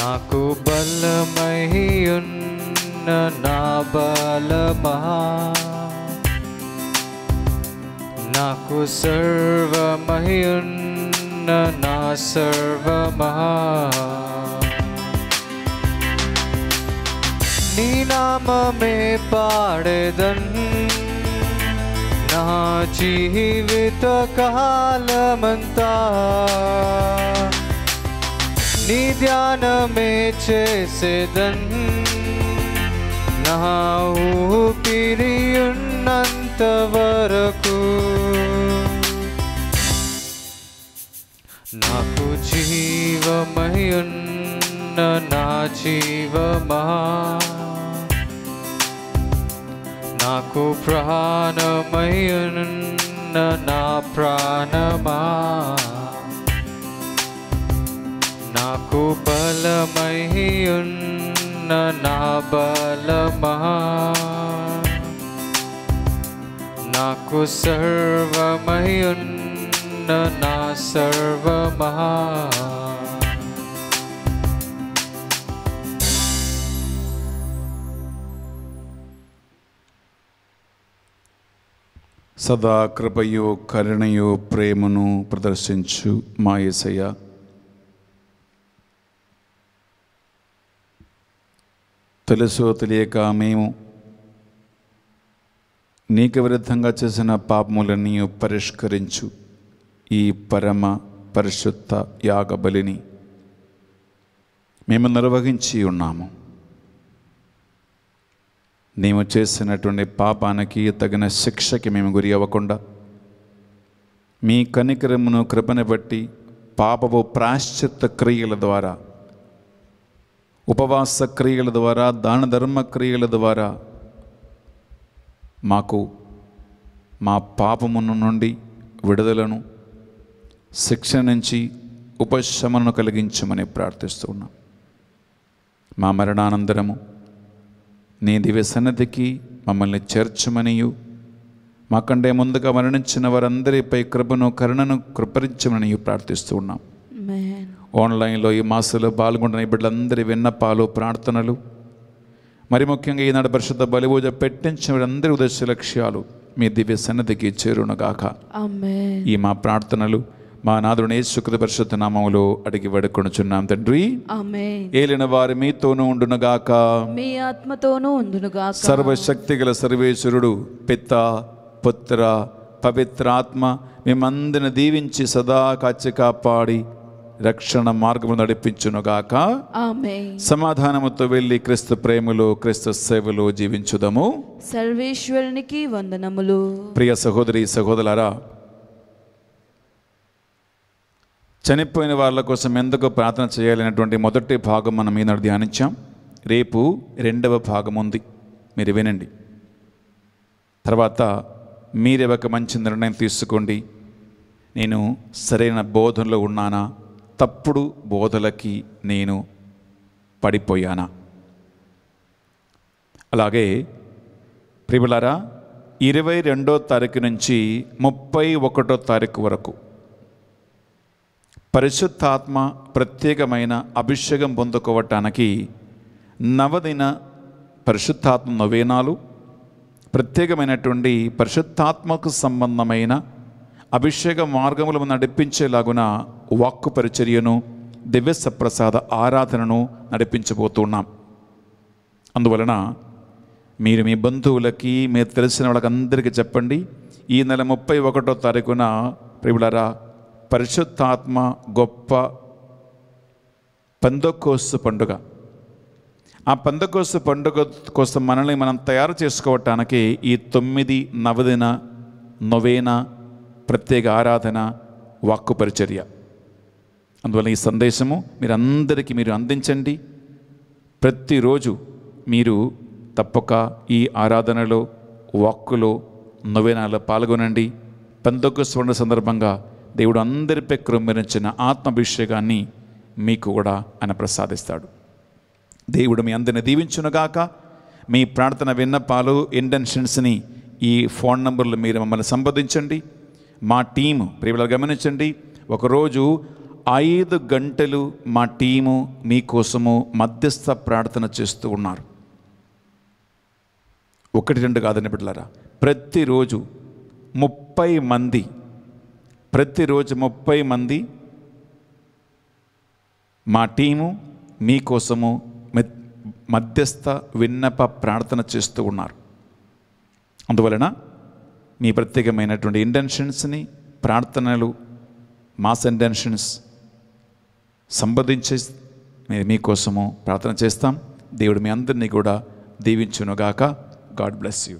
నాకు బలమయున్న నా బలమా నాకు సర్వమయున్న ఉన్న నా సర్వమా నీ నామమే పాడేదన్ నా జీవిత కాలమంతా నీ ధ్యానమే చేసేదన్ నా ఊపిరి ఉన్నంత వరకు నాకు జీవమయున్న నా జీవమా నాకు ప్రాణమయున్న నా ప్రాణమా నాకు బలమయున్న నా బలమా నాకు సర్వమయున్న Anana Sarvamaha సదా కృపయో కరుణయో ప్రేమను ప్రదర్శించు మాయసయ్య తెలుసో తెలియక మేము నీకు విరుద్ధంగా చేసిన పాపములన్నీ పరిష్కరించు ఈ పరమ పరిశుద్ధ యాగ బలిని మేము నిర్వహించి ఉన్నాము మేము చేసినటువంటి పాపానికి తగిన శిక్షకి మేము గురి అవ్వకుండా మీ కనికరమును కృపని బట్టి పాపపు ప్రాశ్చిత్త క్రియల ద్వారా ఉపవాస క్రియల ద్వారా దాన ధర్మ క్రియల ద్వారా మాకు మా పాపమును నుండి విడుదలను శిక్ష నుంచి ఉపశమనను కలిగించమని ప్రార్థిస్తూ ఉన్నాం మా మరణానంతరము నీ దివ్య సన్నతికి మమ్మల్ని చేర్చమనియు మాకంటే ముందుగా మరణించిన వారందరిపై కృపను కరుణను కృపరించమని ప్రార్థిస్తూ ఉన్నాం ఆన్లైన్లో ఈ మాసలో పాల్గొంటున్న బిడ్డలందరి విన్నపాలు ప్రార్థనలు మరి ముఖ్యంగా ఈనాడు పరిశుద్ధ బలిపూజ పెట్టించిన అందరి ఉద్దేశ లక్ష్యాలు మీ దివ్య సన్నతికి చేరునగాక ఈ మా ప్రార్థనలు మా నాదుని సుకృత పరిశుద్ధ నామములో అడిగి వడుకొనుచున్నాం తండ్రి ఏలిన వారి మీతోనూ ఉండునుగాక మీ ఆత్మతోనూ ఉండునుగా సర్వశక్తి గల సర్వేశ్వరుడు పిత్త పుత్ర పవిత్రాత్మ మేమందరిని దీవించి సదా కాచి కాపాడి రక్షణ మార్గము నడిపించునుగాక సమాధానముతో వెళ్ళి క్రీస్తు ప్రేమలో క్రీస్తు సేవలో జీవించుదము సర్వేశ్వరునికి వందనములు ప్రియ సహోదరి సహోదరులారా చనిపోయిన వాళ్ళ కోసం ఎందుకు ప్రార్థన చేయాలనేటువంటి మొదటి భాగం మనం ఈనాడు ధ్యానించాం రేపు రెండవ భాగం ఉంది మీరు వినండి తర్వాత మీరే ఒక మంచి నిర్ణయం తీసుకోండి నేను సరైన బోధనలో ఉన్నానా తప్పుడు బోధలకి నేను పడిపోయానా అలాగే ప్రిబులారా ఇరవై రెండో తారీఖు నుంచి ముప్పై ఒకటో తారీఖు వరకు పరిశుద్ధాత్మ ప్రత్యేకమైన అభిషేకం పొందుకోవటానికి నవదిన పరిశుద్ధాత్మ నవీనాలు ప్రత్యేకమైనటువంటి పరిశుద్ధాత్మకు సంబంధమైన అభిషేక మార్గములను నడిపించేలాగున వాక్కు పరిచర్యను దివ్య సప్రసాద ఆరాధనను నడిపించబోతున్నాం అందువలన మీరు మీ బంధువులకి మీరు తెలిసిన వాళ్ళకి అందరికీ చెప్పండి ఈ నెల ముప్పై ఒకటో తారీఖున ప్రిబులరా పరిశుద్ధాత్మ గొప్ప పందకోసు పండుగ ఆ పందకోసు పండుగ కోసం మనల్ని మనం తయారు చేసుకోవటానికి ఈ తొమ్మిది నవదిన నొవేన ప్రత్యేక ఆరాధన వాక్కు పరిచర్య అందువల్ల ఈ సందేశము మీరందరికీ మీరు అందించండి ప్రతిరోజు మీరు తప్పక ఈ ఆరాధనలో వాక్కులో నొవేనాలో పాల్గొనండి పందొక్క స్వర్ణ సందర్భంగా దేవుడు అందరిపై క్రొమ్మిరించిన ఆత్మాభిషేకాన్ని మీకు కూడా ఆయన ప్రసాదిస్తాడు దేవుడు మీ అందరిని దీవించునుగాక మీ ప్రార్థన విన్నపాలు ఇంటెన్షన్స్ని ఈ ఫోన్ నంబర్లు మీరు మమ్మల్ని సంప్రదించండి మా టీము ప్రియులు గమనించండి ఒకరోజు ఐదు గంటలు మా టీము మీకోసము మధ్యస్థ ప్రార్థన చేస్తూ ఉన్నారు ఒకటి రెండు కాదని బిడ్డలారా ప్రతిరోజు ముప్పై మంది ప్రతిరోజు ముప్పై మంది మా టీము మీకోసము మధ్యస్థ విన్నప ప్రార్థన చేస్తూ ఉన్నారు అందువలన మీ ప్రత్యేకమైనటువంటి ఇంటెన్షన్స్ని ప్రార్థనలు మాస్ ఇంటెన్షన్స్ సంబంధించే మేము మీకోసము ప్రార్థన చేస్తాం దేవుడు మీ అందరినీ కూడా దీవించునుగాక గాడ్ బ్లెస్ యూ